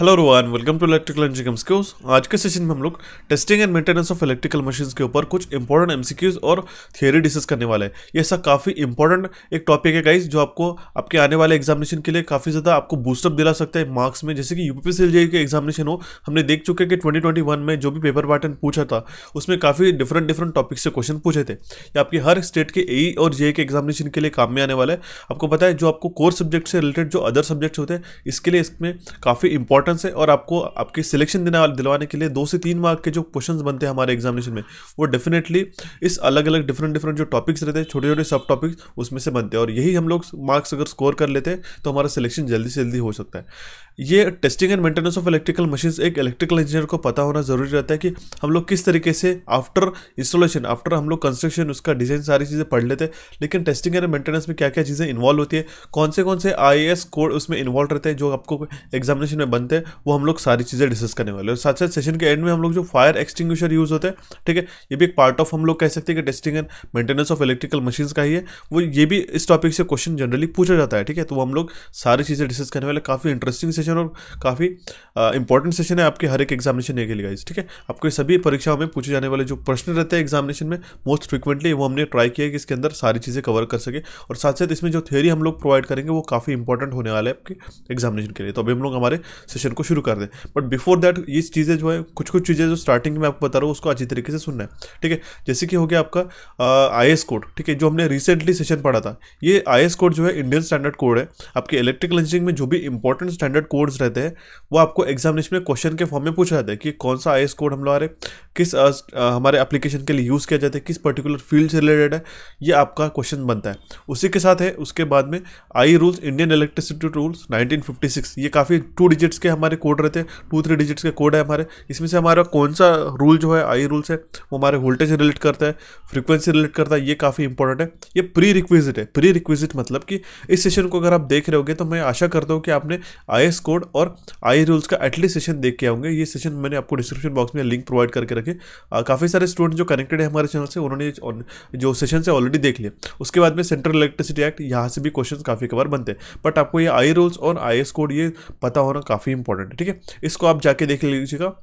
Hello Rohan welcome to electrical engineer स्क्यूज आज के सेशन में हम लोग testing and maintenance of electrical machines के ऊपर कुछ इंपॉर्टेंट एमसीक्यूज और थियोरी डिस्कस करने वाले हैं ये सब काफ़ी इंपॉर्टेंट एक टॉपिक है गाइस जो आपको आपके आने वाले एग्जामिनेशन के लिए काफ़ी ज़्यादा आपको बूस्टअप दिला सकता है मार्क्स में जैसे कि यू पी के एग्जामिनेशन हो हमने देख चुके कि ट्वेंटी में जो भी पेपर पैटर्न पूछा था उसमें काफ़ी डिफरेंट डिफरेंट टॉपिक से क्वेश्चन पूछे थे ये आपके हर स्टेट के ए e और जे e के एग्जामिनेशन के लिए काम में आने वाला है आपको पता है जो आपको कोर सब्जेक्ट से रिलेटेड जो अदर सब्जेक्ट्स होते हैं इसके लिए इसमें काफ़ी इंपॉर्टेंट इंपॉर्टेंस है और आपको आपके सिलेक्शन वाले दिलवाने के लिए दो से तीन मार्क के जो क्वेश्चन बनते हैं हमारे एग्जामिनेशन में वो डेफिनेटली इस अलग अलग डिफरेंट डिफरेंट जो टॉपिक्स रहते हैं छोटे छोटे सब टॉपिक्स उसमें से बनते हैं और यही हम लोग मार्क्स अगर स्कोर कर लेते हैं तो हमारा सिलेक्शन जल्दी से जल्दी हो सकता है ये testing and maintenance of electrical machine एक इलेक्ट्रिकल इंजीनियर को पता होना जरूरी रहता है कि हम लोग किस तरीके से आफ्टर इंस्टॉलेशन आफ्टर हम लोग कंस्ट्रक्शन उसका डिजाइन सारी चीज़ें पढ़ लेते हैं लेकिन टेस्टिंग एंड मेंटेनेंस में क्या क्या चीज़ें इन्वॉल्व होती है कौन से कौन से आई कोड उसमें इन्वॉल्व रहते हैं जो आपको एग्जामिनेशन में बनते है वो हम लोग सारी चीज़ें डिस्कस करने वाले हैं साथ साथ सेशन के एंड में हम लोग जो फायर एक्सटिंग यूज़ होते हैं ठीक है ये भी एक पार्ट ऑफ हम लोग कह सकते हैं कि testing and maintenance of electrical machine का ही है वो ये भी इस टॉपिक से क्वेश्चन जनरली पूछा जाता है ठीक है तो हम लोग सारी चीज़ें डिस्कस करने वाले काफ़ी इंटरेस्टिंग सेशन और काफ़ी इंपॉर्टेंट सेशन है आपके हर एक एग्जामिनेशन के लिए गाइज ठीक है आपको सभी परीक्षाओं में पूछे जाने वाले जो प्रश्न रहते हैं एग्जामिनेशन में मोस्ट फ्रिक्वेंटली वो हमने ट्राई किया कि इसके अंदर सारी चीज़ें कवर कर सके और साथ साथ इसमें जो थ्योरी हम लोग प्रोवाइड करेंगे वो काफ़ी इंपॉर्टेंट होने वाले है आपके एग्जामिनेशन के लिए तो अभी हम लोग हमारे सेशन सेशन को शुरू कर दें बट बिफोर दैट ये चीज़ें जो है कुछ कुछ चीज़ें जो स्टार्टिंग में आपको बता रहा हूँ उसको अच्छी तरीके से सुनना है ठीक है जैसे कि हो गया आपका आई एस कोड ठीक है जो हमने रिसेंटली सेशन पढ़ा था ये आई एस कोड जो है इंडियन स्टैंडर्ड कोड है आपके इलेक्ट्रिकल इंजीनियरिंग में जो भी इंपॉर्टेंट स्टैंडर्ड कोड्स रहते हैं वो आपको एग्जामिनेशन में क्वेश्चन के फॉर्म में पूछा जाता है कि कौन सा आई एस कोड हमारे किस आ, हमारे एप्लीकेशन के लिए यूज़ किया जाता है किस पर्टिकुलर फील्ड से रिलेटेड है ये आपका क्वेश्चन बनता है उसी के साथ है उसके बाद में I rules Indian electricity rules 1956 ये काफ़ी टू डिजिट्स के हमारे कोड रहते हैं टू थ्री डिजिट्स के कोड है हमारे इसमें से हमारा कौन सा रूल जो है आई रूल्स है वो हमारे वोल्टेज रिलेट करता है फ्रीक्वेंसी रिलेट करता है ये काफ़ी इंपॉर्टेंट है ये प्री रिक्विजिट है प्री रिक्विजिट मतलब कि इस सेशन को अगर आप देख रहे होंगे तो मैं आशा करता हूँ कि आपने आई कोड और आई रूल्स का एटलीस्ट सेशन देख के आऊँगे ये सेशन मैंने आपको डिस्क्रिप्शन बॉक्स में लिंक प्रोवाइड करके रखे काफ़ी सारे स्टूडेंट जो कनेक्टेड है हमारे चैनल से उन्होंने जो सेशन से ऑलरेडी देख लिया उसके बाद में सेंट्रल इलेक्ट्रिसिटी एक्ट यहाँ से भी क्वेश्चन काफ़ी कवर बनते हैं बट आपको ये आई रूल्स और आई कोड ये पता होना काफ़ी इंपॉर्टेंट है ठीक है इसको आप जाके देख लीजिएगा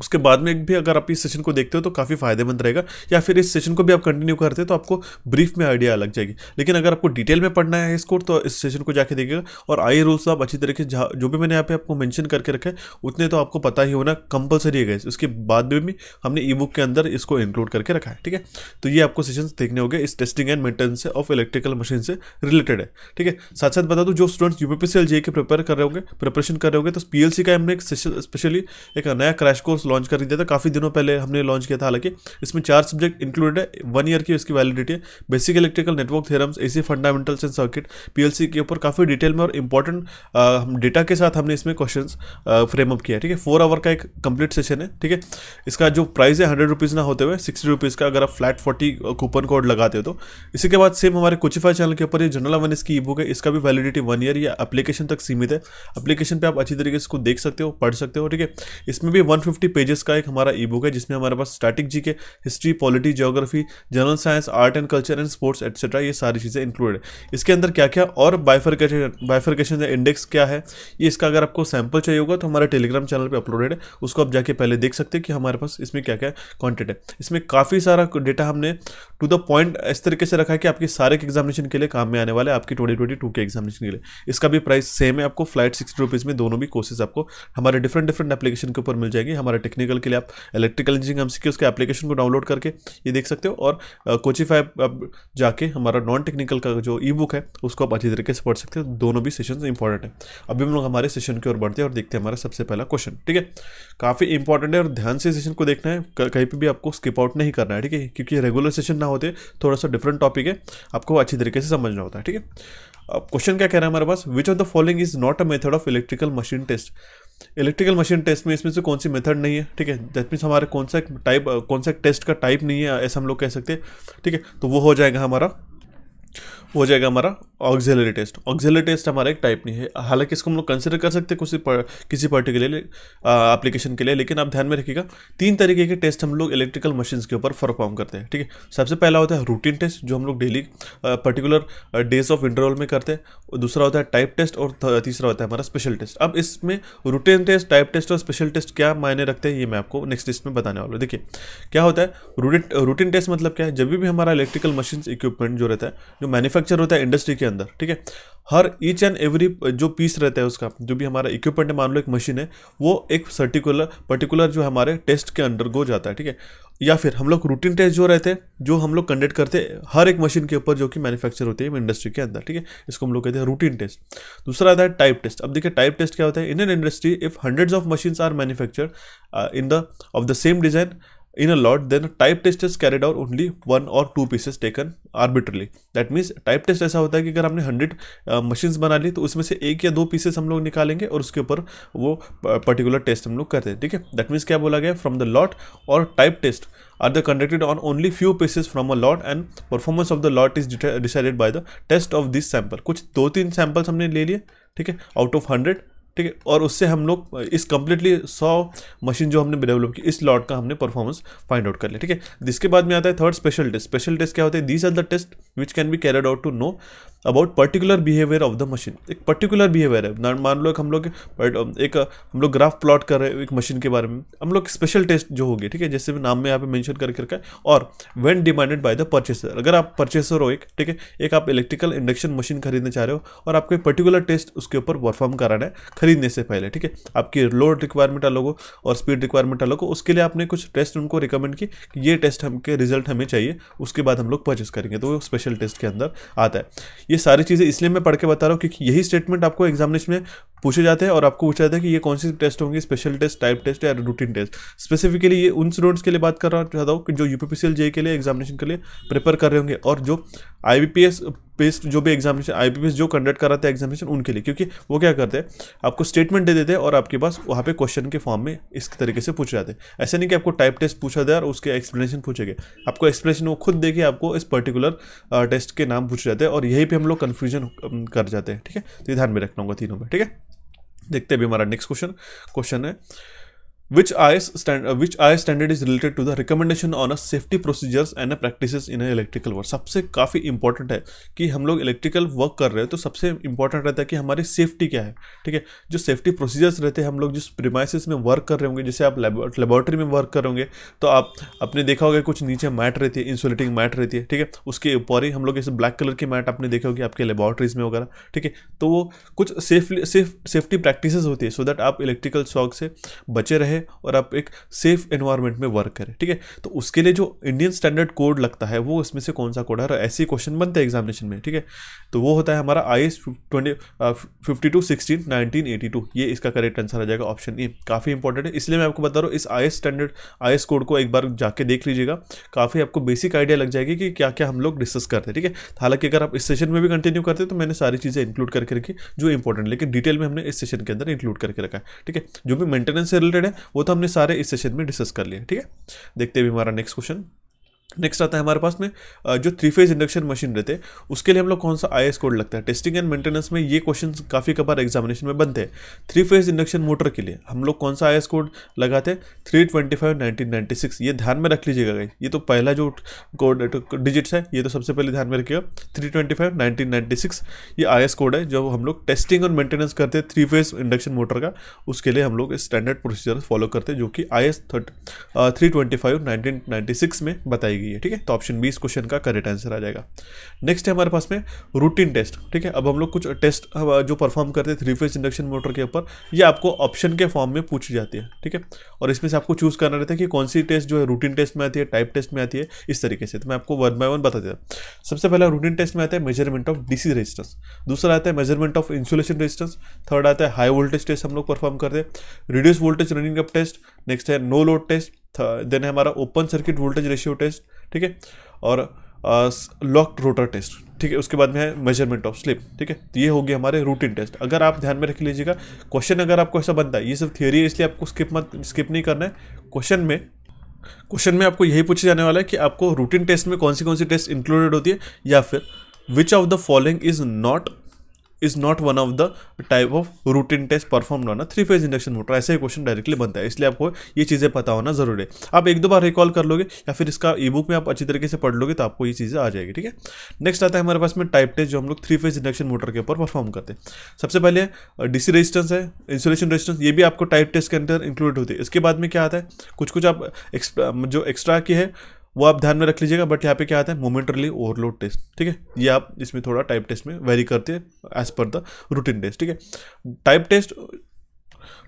उसके बाद में भी अगर आप इस सेशन को देखते हो तो काफ़ी फायदेमंद रहेगा या फिर इस सेशन को भी आप कंटिन्यू करते हो तो आपको ब्रीफ में आइडिया लग जाएगी लेकिन अगर आपको डिटेल में पढ़ना है इसको तो इस सेशन को जाके देखिएगा और आई रूल्स आप अच्छी तरीके से जो भी मैंने यहाँ पे आपको मैंशन करके रखे उतने तो आपको पता ही होना कंपलसरी है गैस उसके बाद में भी हमने ई बुक के अंदर इसको इंक्लूड करके रखा है ठीक है तो ये आपको सेशन देखने हो गए इस testing and maintenance of electrical machine से रिलेटेड है ठीक है साथ साथ बता दूँ जो स्टूडेंट्स एल जे के प्रिपेयर कर रहे होंगे प्रिपरेशन कर रहे होंगे तो सी का हमने एक स्पेशली एक नया क्रैश कोर्स लॉन्च कर दिया था काफ़ी दिनों पहले हमने लॉन्च किया था हालांकि इसमें चार सब्जेक्ट इंक्लूडेड है वन ईयर की इसकी वैलिडिटी है basic electrical network theorems C fundamentals and circuit P के ऊपर काफ़ी डिटेल में और इंपॉर्टेंट हम डेटा के साथ हमने इसमें क्वेश्चन फ्रेम अप किया ठीक है फोर आवर का एक कंप्लीट सेशन है ठीक है इसका जो प्राइस है हंड्रेड रुपीज़ ना होते हुए सिक्सटी रुपीज़ का अगर आप फ्लैट फोर्टी कूपन कोड लगाते हो तो इसी के बाद सेम हमारे कुचिफाई चैनल के ऊपर ये जनरल अवेयरनेस की ई बुक है इसका भी वैलिडिटी वन ईयर या अप्लीकेशन तक सीमित है अपलीकेशन पर आप अच्छी तरीके से इसको देख सकते हो पढ़ सकते हो ठीक है इसमें भी वन फिफ्टी पेजेस का एक हमारा ई बुक है जिसमें हमारे पास static G K history polity geography general science art and culture and sports etcetera ये सारी चीज़ें इंक्लूड है इसके अंदर क्या क्या और बाइफरकेशन बाइफरकेशन इंडेक्स क्या है ये इसका अगर आपको सैम्पल चाहिए होगा तो हमारे टेलीग्राम चैनल पर अपलोडेड है उसको आप जाके पहले देख सकते हैं कि हमारे पास इसमें क्या क्या कॉन्टेंट है इसमें काफ़ी सारा डेटा हमने टू द पॉइंट इस तरीके से रखा है कि आपके सारे एग्जामिनेशन के लिए काम में आने वाले आपकी ट्वेंटी ट्वेंटी टू के एग्जामिनेशन के लिए इसका भी प्राइस सेम है आपको फ्लाइट सिक्सटी रुपीज़ में दोनों भी कोर्सेज आपको हमारे डिफरेंट डिफरेंट एप्लीकेशन के ऊपर मिल जाएंगे हमारे टेक्निकल के लिए आप इलेक्ट्रिकल इंजीनियरिंग एमसीक्यू उसके एप्लीकेशन को डाउनलोड करके ये देख सकते हो और कोचिफाई अब जाके हमारा नॉन टेक्निकल का जो ई बुक है उसको आप अच्छी तरीके से पढ़ सकते हो दोनों भी सेशन इंपॉर्टेंट है अभी हम लोग हमारे सेशन की ओर बढ़ते हैं और देखते हैं हमारा सबसे पहला क्वेश्चन ठीक है काफ़ी इंपॉर्टेंट है और ध्यान से सेशन को देखना है कहीं पर भी आपको स्किप आउट नहीं करना है ठीक है क्योंकि रेगुलर सेशन ना होते थोड़ा सा डिफरेंट टॉपिक है आपको अच्छी तरीके से समझना होता है ठीक है अब क्वेश्चन क्या कह रहा है हमारे पास which of the following is not a method of electrical machine test electrical machine test में इसमें से कौन सी मेथड नहीं है ठीक है दैट मीन्स हमारे कौन सा टाइप कौन सा टेस्ट का टाइप नहीं है ऐसा हम लोग कह सकते हैं ठीक है तो वो हो जाएगा हमारा हो जाएगा हमारा ऑक्सिलरी टेस्ट ऑक्सिलरी टेस्ट हमारा एक टाइप नहीं है हालांकि इसको हम लोग कंसिडर कर सकते हैं किसी पर, किसी पर्टिकुलर एप्लीकेशन के लिए लेकिन आप ध्यान में रखिएगा तीन तरीके के टेस्ट हम लोग इलेक्ट्रिकल मशीन्स के ऊपर परफॉर्म करते हैं ठीक है सबसे पहला होता है रूटीन टेस्ट जो हम लोग daily particular days of interval में करते हैं दूसरा होता है टाइप टेस्ट और तीसरा होता है हमारा स्पेशल टेस्ट अब इसमें रूटीन टेस्ट टाइप टेस्ट और स्पेशल टेस्ट क्या मायने रखते हैं ये मैं आपको नेक्स्ट टेस्ट में बताने वाला हूँ देखिए क्या होता है रूटीन टेस्ट मतलब क्या है जब भी हमारा इलेक्ट्रिकल मशीन इक्विपमेंट जो रहता है जो मैन्युफैक्चर स्ट्रक्चर होता है इंडस्ट्री के अंदर ठीक है हर ईच एंड एवरी जो पीस रहता है उसका जो भी हमारा इक्विपमेंट है मान लो एक मशीन है वो एक सर्टिकुलर पर्टिकुलर जो हमारे टेस्ट के अंडर गो जाता है ठीक है या फिर हम लोग रूटीन टेस्ट जो रहते हैं जो हम लोग कंडक्ट करते हैं हर एक मशीन के ऊपर जो कि मैन्युफैक्चर होती है इंडस्ट्री के अंदर ठीक है इसको हम लोग कहते हैं रूटीन टेस्ट दूसरा आता है टाइप टेस्ट अब देखिए टाइप टेस्ट क्या होता है in an industry if hundreds of machines are manufacture in the of the same design in a lot then type test is carried out only one or two pieces taken arbitrarily that means type test ऐसा होता है कि अगर हमने 100 machines uh, बना ली तो उसमें से एक या दो पीसेस हम लोग निकालेंगे और उसके ऊपर वो पर्टिकुलर uh, टेस्ट हम लोग करते हैं ठीक है दैट मीन्स क्या बोला गया फ्रॉम द लॉट और type test are the conducted on only few pieces from a lot and performance of the lot is decided by the test of this sample कुछ दो तीन सैम्पल्स हमने ले लिए ठीक है आउट ऑफ हंड्रेड ठीक है और उससे हम लोग इस कम्प्लीटली सौ मशीन जो हमने डेवलप की इस लॉट का हमने परफॉर्मेंस फाइंड आउट कर लिया ठीक है जिसके बाद में आता है third special test special test क्या होता है these are the test which can be carried out to know about particular behaviour of the machine एक पर्टिकुलर बिहेवियर है मान लो एक हम लोग um, एक uh, हम लोग ग्राफ प्लॉट कर रहे हैं एक मशीन के बारे में हम लोग स्पेशल टेस्ट जो होगी ठीक है जैसे नाम में यहाँ पे मेंशन करके रखा है और when demanded by the purchaser अगर आप परचेसर हो एक ठीक है एक आप इलेक्ट्रिकल इंडक्शन मशीन खरीदना चाह रहे हो और आपको एक पर्टिकुलर टेस्ट उसके ऊपर परफॉर्म कराना है खरीदने से पहले ठीक है आपकी लोड रिक्वायरमेंट अलग हो और स्पीड रिक्वायरमेंट अलग हो उसके लिए आपने कुछ टेस्ट उनको रिकमेंड की कि ये टेस्ट हम के रिजल्ट हमें चाहिए उसके बाद हम लोग परचेस करेंगे तो वो स्पेशल टेस्ट के अंदर आता है ये सारी चीज़ें इसलिए मैं पढ़ के बता रहा हूँ क्योंकि यही स्टेटमेंट आपको एग्जामिनेशन में पूछे जाते हैं और आपको पूछा जाता है कि ये कौन से टेस्ट होंगे स्पेशल टेस्ट टाइप टेस्ट या रूटीन टेस्ट स्पेसिफिकली ये उन स्टूडेंट्स के लिए बात कर रहा चाहता हूँ कि जो यू पी के लिए एग्जामिनेशन के लिए प्रिपेयर कर रहे होंगे और जो आई बेस्ड जो भी एग्जामिनेशन आई जो कंडक्ट कराते हैं एग्जामिनेशन उनके लिए क्योंकि वो क्या करते हैं आपको स्टेटमेंट दे देते हैं और आपके पास वहाँ पे क्वेश्चन के फॉर्म में इस तरीके से पूछ जाते हैं ऐसा नहीं कि आपको टाइप टेस्ट पूछा जाए और उसके एक्सप्लेनेशन पूछे गए आपको एक्सप्लेनेशन वो खुद देके आपको इस पर्टिकुलर टेस्ट के नाम पूछ जाते हैं और यही पर हम लोग कन्फ्यूजन कर जाते हैं ठीक है तो ये ध्यान में रखना होगा तीनों में ठीक है देखते हैं अभी हमारा नेक्स्ट क्वेश्चन क्वेश्चन है which IS stand uh, which IS standard is related to the recommendation on a safety procedures and a practices in a electrical work सबसे काफ़ी इंपॉर्टेंट है कि हम लोग इलेक्ट्रिकल वर्क कर रहे हैं तो सबसे इंपॉर्टेंट रहता है कि हमारी सेफ्टी क्या है ठीक है जो सेफ्टी प्रोसीजर्स रहते हैं हम लोग जिस प्रिमाइसिस में वर्क कर रहे होंगे जैसे आप लेबोरेटरी में वर्क करोगे तो आप अपने देखा होगा कुछ नीचे मैट रहती है इंसुलेटिंग मैट रहती है ठीक है उसके ऊपर ही हम लोग जैसे ब्लैक कलर की मैट आपने देखा होगी आपके लेबोरेटरीज में वगैरह ठीक है तो वो कुछ सेफली सेफ सेफ्टी प्रैक्टिस होती है सो दैट आप इलेक्ट्रिकल शॉक से बचे रहे हैं और आप एक सेफ इन्वायरमेंट में वर्क करें ठीक है तो उसके लिए जो इंडियन स्टैंडर्ड कोड लगता है वो इसमें से कौन सा कोड है और ऐसे क्वेश्चन बनते हैं एग्जामिनेशन में ठीक है तो वो होता है हमारा I S twenty fifty two ये इसका करेक्ट आंसर आ जाएगा ऑप्शन ए काफ़ी इंपॉर्टेंट है इसलिए मैं आपको बता रहा हूँ इस I standard I S code को एक बार जाके देख लीजिएगा काफ़ी आपको बेसिक आइडिया लग जाएगी कि क्या क्या हम लोग डिस्कस करते हैं ठीक है हालांकि अगर आप इस सेशन में भी कंटिन्यू करते हैं तो मैंने सारी चीज़ें इंक्लूड करके रखी जो इंपॉर्टेंट लेकिन डिटेल में हमने इस सेशन के अंदर इंक्लूड करके रखा है ठीक है जो भी मेंटेनेंस से रिलेटेड है वो तो हमने सारे इस सेशन में डिस्कस कर लिए ठीक है देखते हैं हमारा नेक्स्ट क्वेश्चन नेक्स्ट आता है हमारे पास में जो थ्री फेज इंडक्शन मशीन रहते हैं उसके लिए हम लोग कौन सा आई कोड लगता है टेस्टिंग एंड मेंटेनेंस में ये क्वेश्चन काफ़ी कबार एग्जामिनेशन में बनते हैं थ्री फेज इंडक्शन मोटर के लिए हम लोग कौन सा आई कोड लगाते हैं three twenty five nineteen ninety six ये ध्यान में रख लीजिएगा गाई ये तो पहला जो कोड डिजिट्स है ये तो सबसे पहले ध्यान में रखिएगा three twenty five nineteen ninety six ये आई कोड है जो हम लोग टेस्टिंग और मेंटेनेंस करते हैं थ्री फेज इंडक्शन मोटर का उसके लिए हम लोग स्टैंडर्ड प्रोसीजर फॉलो करते हैं जो कि I S three twenty five nineteen ninety six में बताएगी रही ठीक है तो ऑप्शन बी इस क्वेश्चन का करेक्ट आंसर आ जाएगा नेक्स्ट है हमारे पास में रूटीन टेस्ट ठीक है अब हम लोग कुछ टेस्ट जो परफॉर्म करते हैं थ्री फेज इंडक्शन मोटर के ऊपर ये आपको ऑप्शन के फॉर्म में पूछी जाती है ठीक है और इसमें से आपको चूज करना रहता है कि कौन सी टेस्ट जो है रूटीन टेस्ट में आती है टाइप टेस्ट में आती है इस तरीके से तो मैं आपको वन बाय वन बता देता हूँ सबसे पहला रूटीन टेस्ट में आता है मेजरमेंट ऑफ डीसी रजिस्टेंस दूसरा आता है measurement of insulation resistance third आता है हाई वोल्टेज टेस्ट हम लोग परफॉर्म करते हैं reduce voltage running up test next है नो लोड टेस्ट देन है हमारा open circuit voltage ratio test ठीक है और लॉक रोटर टेस्ट ठीक है उसके बाद में है मेजरमेंट ऑफ स्लिप ठीक है तो ये हो गया हमारे रूटीन टेस्ट अगर आप ध्यान में रख लीजिएगा क्वेश्चन अगर आपको ऐसा बनता है ये सब थियोरी है इसलिए आपको स्किप मत स्किप नहीं करना है क्वेश्चन में क्वेश्चन में आपको यही पूछा जाने वाला है कि आपको रूटीन टेस्ट में कौन सी कौन सी टेस्ट इंक्लूडेड होती है या फिर which of the following is not is not one of the type of routine test perform on three phase induction motor ऐसा ही क्वेश्चन डायरेक्टली बनता है इसलिए आपको ये चीज़ें पता होना जरूरी है आप एक दो बार रिकॉल कर लोगे या फिर इसका ई बुक में आप अच्छी तरीके से पढ़ लोगे तो आपको ये चीज़ें आ जाएगी ठीक है नेक्स्ट आता है हमारे पास में टाइप टेस्ट जो हम लोग थ्री फेज इंडक्शन मोटर के ऊपर परफॉर्म करते हैं सबसे पहले डीसी रजिस्टेंस है इंसुलेशन रजिस्टेंस ये भी आपको टाइप टेस्ट के अंदर इंक्लूड होती है इसके बाद में क्या आता है कुछ कुछ आप जो एक्स्ट्रा की है वो आप ध्यान में रख लीजिएगा बट यहाँ पे क्या आता है मोमेंटरली ओवरलोड टेस्ट ठीक है ये आप इसमें थोड़ा टाइप टेस्ट में वेरी करते हैं as per the routine test ठीक है टाइप टेस्ट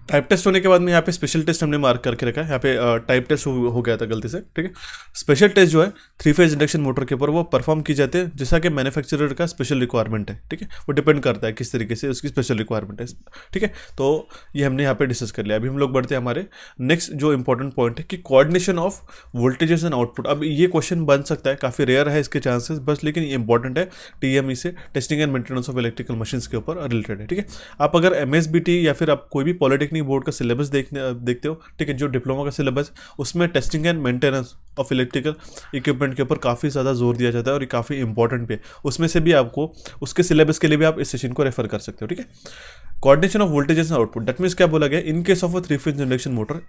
टाइप टेस्ट होने के बाद में यहाँ पे स्पेशल टेस्ट हमने मार्क करके रखा है यहाँ पे टाइप टेस्ट हो, गया था गलती से ठीक है स्पेशल टेस्ट जो है थ्री फेज इंडक्शन मोटर के ऊपर वो परफॉर्म की जाती है जैसा कि मैन्युफैक्चरर का स्पेशल रिक्वायरमेंट है ठीक है वो डिपेंड करता है किस तरीके से उसकी स्पेशल रिक्वायरमेंट है ठीक है तो ये हमने यहाँ पे डिस्कस कर लिया अभी हम लोग बढ़ते हैं हमारे नेक्स्ट जो इंपॉर्टेंट पॉइंट है कि coordination of voltages and output अब ये क्वेश्चन बन सकता है काफ़ी रेयर है इसके चांसेस बस लेकिन ये इंपॉर्टेंट है टी e से testing and maintenance of electrical machine के ऊपर रिलेटेड है ठीक है आप अगर एम या फिर आप कोई भी पॉलिटिक पॉलिटेक्निक बोर्ड का सिलेबस देखने देखते हो ठीक है जो डिप्लोमा का सिलेबस उसमें testing and maintenance of electrical equipment के ऊपर काफ़ी ज़्यादा जोर दिया जाता है और ये काफ़ी इंपॉर्टेंट भी है उसमें से भी आपको उसके सिलेबस के लिए भी आप इस सेशन को रेफर कर सकते हो ठीक है coordination of voltages output that means क्या बोला गया in case of a three phase induction motor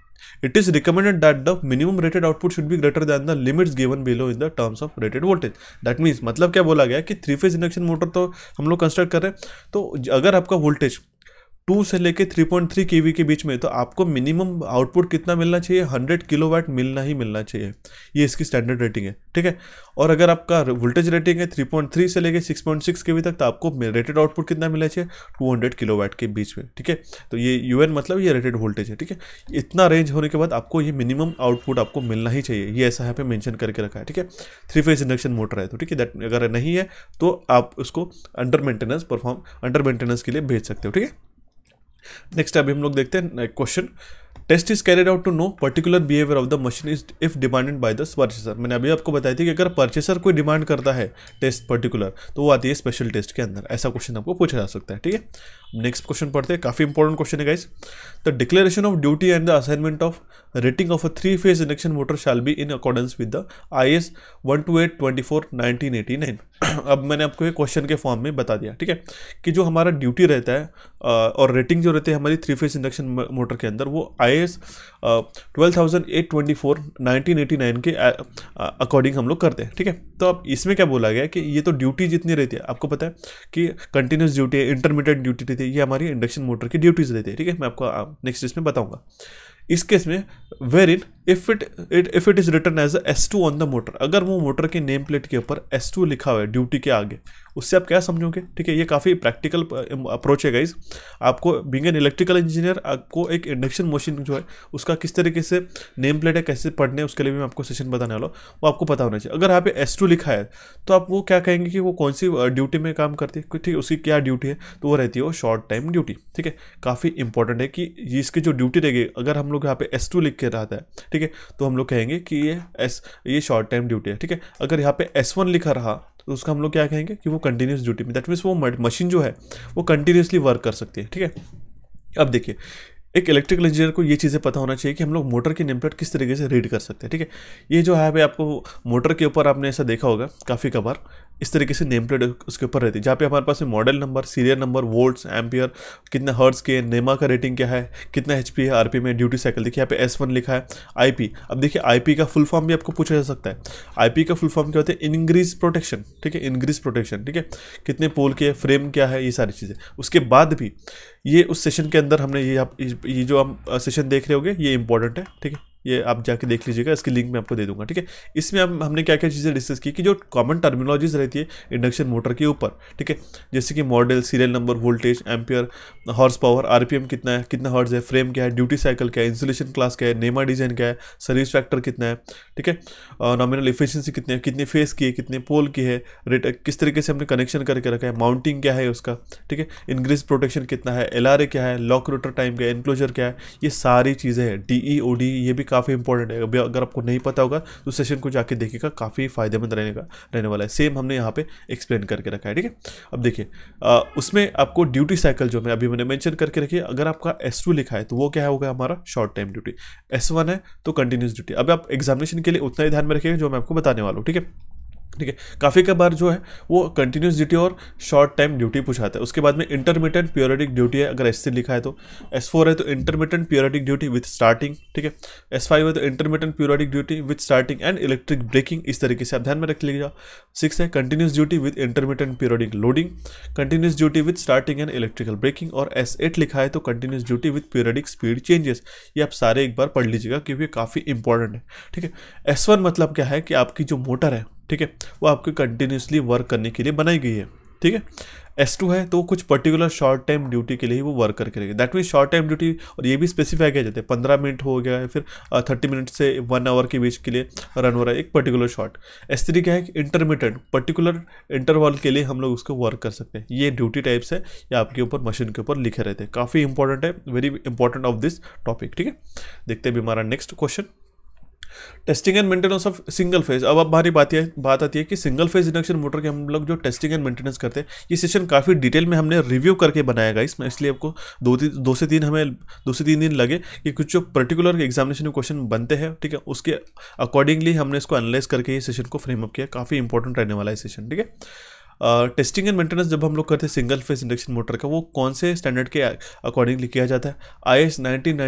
it is recommended that the minimum rated output should be greater than the limits given below in the terms of rated voltage that means मतलब क्या बोला गया कि three phase induction motor तो हम लोग construct कर रहे हैं तो अगर आपका वोल्टेज टू से लेके three point three K V के बीच में तो आपको मिनिमम आउटपुट कितना मिलना चाहिए हंड्रेड किलो मिलना ही मिलना चाहिए ये इसकी स्टैंडर्ड रेटिंग है ठीक है और अगर आपका वोल्टेज रेटिंग है थ्री पॉइंट थ्री से लेके six point six K V तक तो आपको रेटेड आउटपुट कितना मिलना चाहिए टू हंड्रेड किलो के बीच में ठीक है तो ये यू मतलब ये रेटेड वोल्टेज है ठीक है इतना रेंज होने के बाद आपको ये मिनिमम आउटपुट आपको मिलना ही चाहिए ये ऐसा यहाँ पे मैंशन करके रखा है ठीक है थ्री फेज इंडक्शन मोटर है तो ठीक है दैट अगर नहीं है तो आप उसको under maintenance perform under maintenance के लिए भेज सकते हो ठीक है नेक्स्ट अभी हम लोग देखते हैं question test is carried out to know particular behaviour of the machine is if demanded by the purchaser मैंने अभी आपको बताया थी कि अगर परचेसर कोई डिमांड करता है टेस्ट पर्टिकुलर तो वो आती है स्पेशल टेस्ट के अंदर ऐसा क्वेश्चन आपको पूछा जा सकता है ठीक है नेक्स्ट क्वेश्चन पढ़ते हैं काफी इंपॉर्टेंट क्वेश्चन है guys the declaration of duty and the assignment of rating of a three phase induction motor shall be in accordance with the I S one two eight twenty four nineteen eighty nine अब मैंने आपको ये question के form में बता दिया ठीक है कि जो हमारा ड्यूटी रहता है और रेटिंग जो रहती है हमारी थ्री फेज इंडक्शन मोटर के अंदर वो आई आईएएस 12,824 1989 के अकॉर्डिंग uh, uh, हम लोग करते हैं ठीक है तो अब इसमें क्या बोला गया कि ये तो ड्यूटी जितनी रहती है आपको पता है कि कंटिन्यूस ड्यूटी है इंटरमीडिएट ड्यूटी रहती है ये हमारी इंडक्शन मोटर की ड्यूटीज़ रहती है ठीक है मैं आपको नेक्स्ट uh, इसमें बताऊँगा इस केस में wherein if it it if it is written as S two on the motor अगर वो मोटर के नेम प्लेट के ऊपर एस टू लिखा हुआ है ड्यूटी के आगे उससे आप क्या समझोगे ठीक है ये काफ़ी प्रैक्टिकल अप्रोच है गाइज आपको बींग एन इलेक्ट्रिकल इंजीनियर आपको एक इंडक्शन मशीन जो है उसका किस तरीके से नेम प्लेट है कैसे पढ़ने है उसके लिए भी मैं आपको सेशन बताने वाला हूँ वो आपको पता होना चाहिए अगर यहाँ पे एस टू लिखा है तो आप वो क्या कहेंगे कि वो कौन सी ड्यूटी में काम करती है ठीक है उसकी क्या ड्यूटी है तो वो रहती है वो शॉर्ट टाइम ड्यूटी ठीक है काफ़ी इंपॉर्टेंट है कि इसकी जो ड्यूटी रहेगी अगर हम लोग यहाँ पे एस टू लिख के रहता है ठीक है तो हम लोग कहेंगे कि ये एस ये शॉर्ट टाइम ड्यूटी है ठीक है अगर यहाँ पे एस वन लिखा रहा तो उसका हम लोग क्या कहेंगे कि वो कंटिन्यूस ड्यूटी में दैट मीन्स वो मशीन जो है वो कंटिन्यूसली वर्क कर सकती है ठीक है अब देखिए एक इलेक्ट्रिकल इंजीनियर को ये चीज़ें पता होना चाहिए कि हम लोग मोटर की नेमप्लेट किस तरीके से रीड कर सकते हैं ठीक है ये जो है भाई आपको मोटर के ऊपर आपने ऐसा देखा होगा काफ़ी कबार इस तरीके से नेम प्लेट उसके ऊपर रहती है जहाँ पे हमारे पास model number serial number volts ampere कितना हर्ट्स के नेमा का रेटिंग क्या है कितना एच है आर में ड्यूटी साइकिल देखिए यहाँ पे एस लिखा है आई अब देखिए आई का फुल फॉर्म भी आपको पूछा जा सकता है आई का फुल फॉर्म क्या होता है इनग्रीज प्रोटेक्शन ठीक है इनग्रीज प्रोटेक्शन ठीक है कितने पोल के फ्रेम क्या है ये सारी चीज़ें उसके बाद भी ये उस सेशन के अंदर हमने ये आप ये जो हम सेशन देख रहे होगे ये इंपॉर्टेंट है ठीक है ये आप जाके देख लीजिएगा इसकी लिंक मैं आपको दे दूंगा ठीक है इसमें हम हमने क्या क्या चीज़ें डिस्कस की कि जो कॉमन टर्मिनोलॉजीज रहती है इंडक्शन मोटर के ऊपर ठीक है जैसे कि model serial number voltage ampere horse power R कितना है कितना हॉर्स है फ्रेम क्या है ड्यूटी साइकिल क्या है इंसुलेशन क्लास क्या है नेमा डिजाइन क्या है सर्विस फैक्टर कितना है ठीक है नॉमिनल इफिशियंसी कितने कितने फेस की है कितने पोल की है रेट किस तरीके से हमने कनेक्शन करके रखा है माउंटिंग क्या है उसका ठीक है इनग्रीज प्रोटेक्शन कितना है एल क्या है लॉक रोटर टाइम क्या है इन्क्लोजर क्या है ये सारी चीज़ें हैं डी ई ओ डी ये भी काफ़ी इंपॉर्टेंट है अगर आपको नहीं पता होगा तो सेशन को जाके देखिएगा काफ़ी फायदेमंद रहने का रहने वाला है सेम हमने यहाँ पे एक्सप्लेन करके रखा है ठीक है अब देखिए उसमें आपको ड्यूटी साइकिल जो मैं अभी मैंने मैंशन करके रखी है अगर आपका एस लिखा है तो वो क्या होगा हमारा शॉर्ट टाइम ड्यूटी एस है तो कंटिन्यूस ड्यूटी अब आप एग्जामिनेशन के लिए उतना ही ध्यान में रखिएगा जो मैं आपको बताने वाला हूँ ठीक है ठीक है काफ़ी का बार जो है वो कंटिन्यूस ड्यूटी और शॉर्ट टाइम ड्यूटी पूछाता है उसके बाद में इंटरमीडियंट प्योरेटिक ड्यूटी है अगर एस लिखा है तो एस फोर है तो intermittent periodic duty with starting ठीक है एस फाइव है तो intermittent periodic duty with starting and electric braking इस तरीके से आप ध्यान में रख लीजिएगा सिक्स है continuous duty with intermittent periodic loading continuous duty with starting and electrical braking और एस एट लिखा है तो continuous duty with periodic speed changes ये आप सारे एक बार पढ़ लीजिएगा क्योंकि काफ़ी इंपॉर्टेंट है ठीक है एस वन मतलब क्या है कि आपकी जो मोटर है ठीक है वो आपके कंटिन्यूसली वर्क करने के लिए बनाई गई है ठीक है एस टू है तो कुछ पर्टिकुलर शॉर्ट टाइम ड्यूटी के लिए ही वो वर्क करके रहेगी that mean short time duty और ये भी स्पेसिफाई किया जाता है पंद्रह मिनट हो गया या फिर थर्टी मिनट से वन आवर के बीच के लिए रन हो रहा है एक पर्टिकुलर शॉट एस थ्री क्या है इंटरमीडियट पर्टिकुलर इंटरवल के लिए हम लोग उसको वर्क कर सकते हैं ये ड्यूटी टाइप्स है ये आपके ऊपर मशीन के ऊपर लिखे रहते हैं काफ़ी इंपॉर्टेंट है very important of this topic ठीक है देखते हैं हमारा next question testing and maintenance of single phase अब हमारी बात है बात आती है कि सिंगल फेज इंडक्शन मोटर के हम लोग जो टेस्टिंग एंड मेंटेनेंस करते हैं ये सेशन काफ़ी डिटेल में हमने रिव्यू करके बनाया गया इसमें इसलिए आपको दो दो से तीन हमें दो से तीन दिन लगे कि कुछ जो पर्टिकुलर एग्जामिनेशन में क्वेश्चन बनते हैं ठीक है उसके अकॉर्डिंगली हमने इसको एनालाइज करके ये सेशन को फ्रेमअप किया काफ़ी इंपॉर्टेंट रहने वाला है सेशन ठीक है टेस्टिंग एंड मेंटेनेंस जब हम लोग करते हैं सिंगल फेस इंडक्शन मोटर का वो कौन से स्टैंडर्ड के अकॉर्डिंगली किया जाता है आई एस नाइनटीन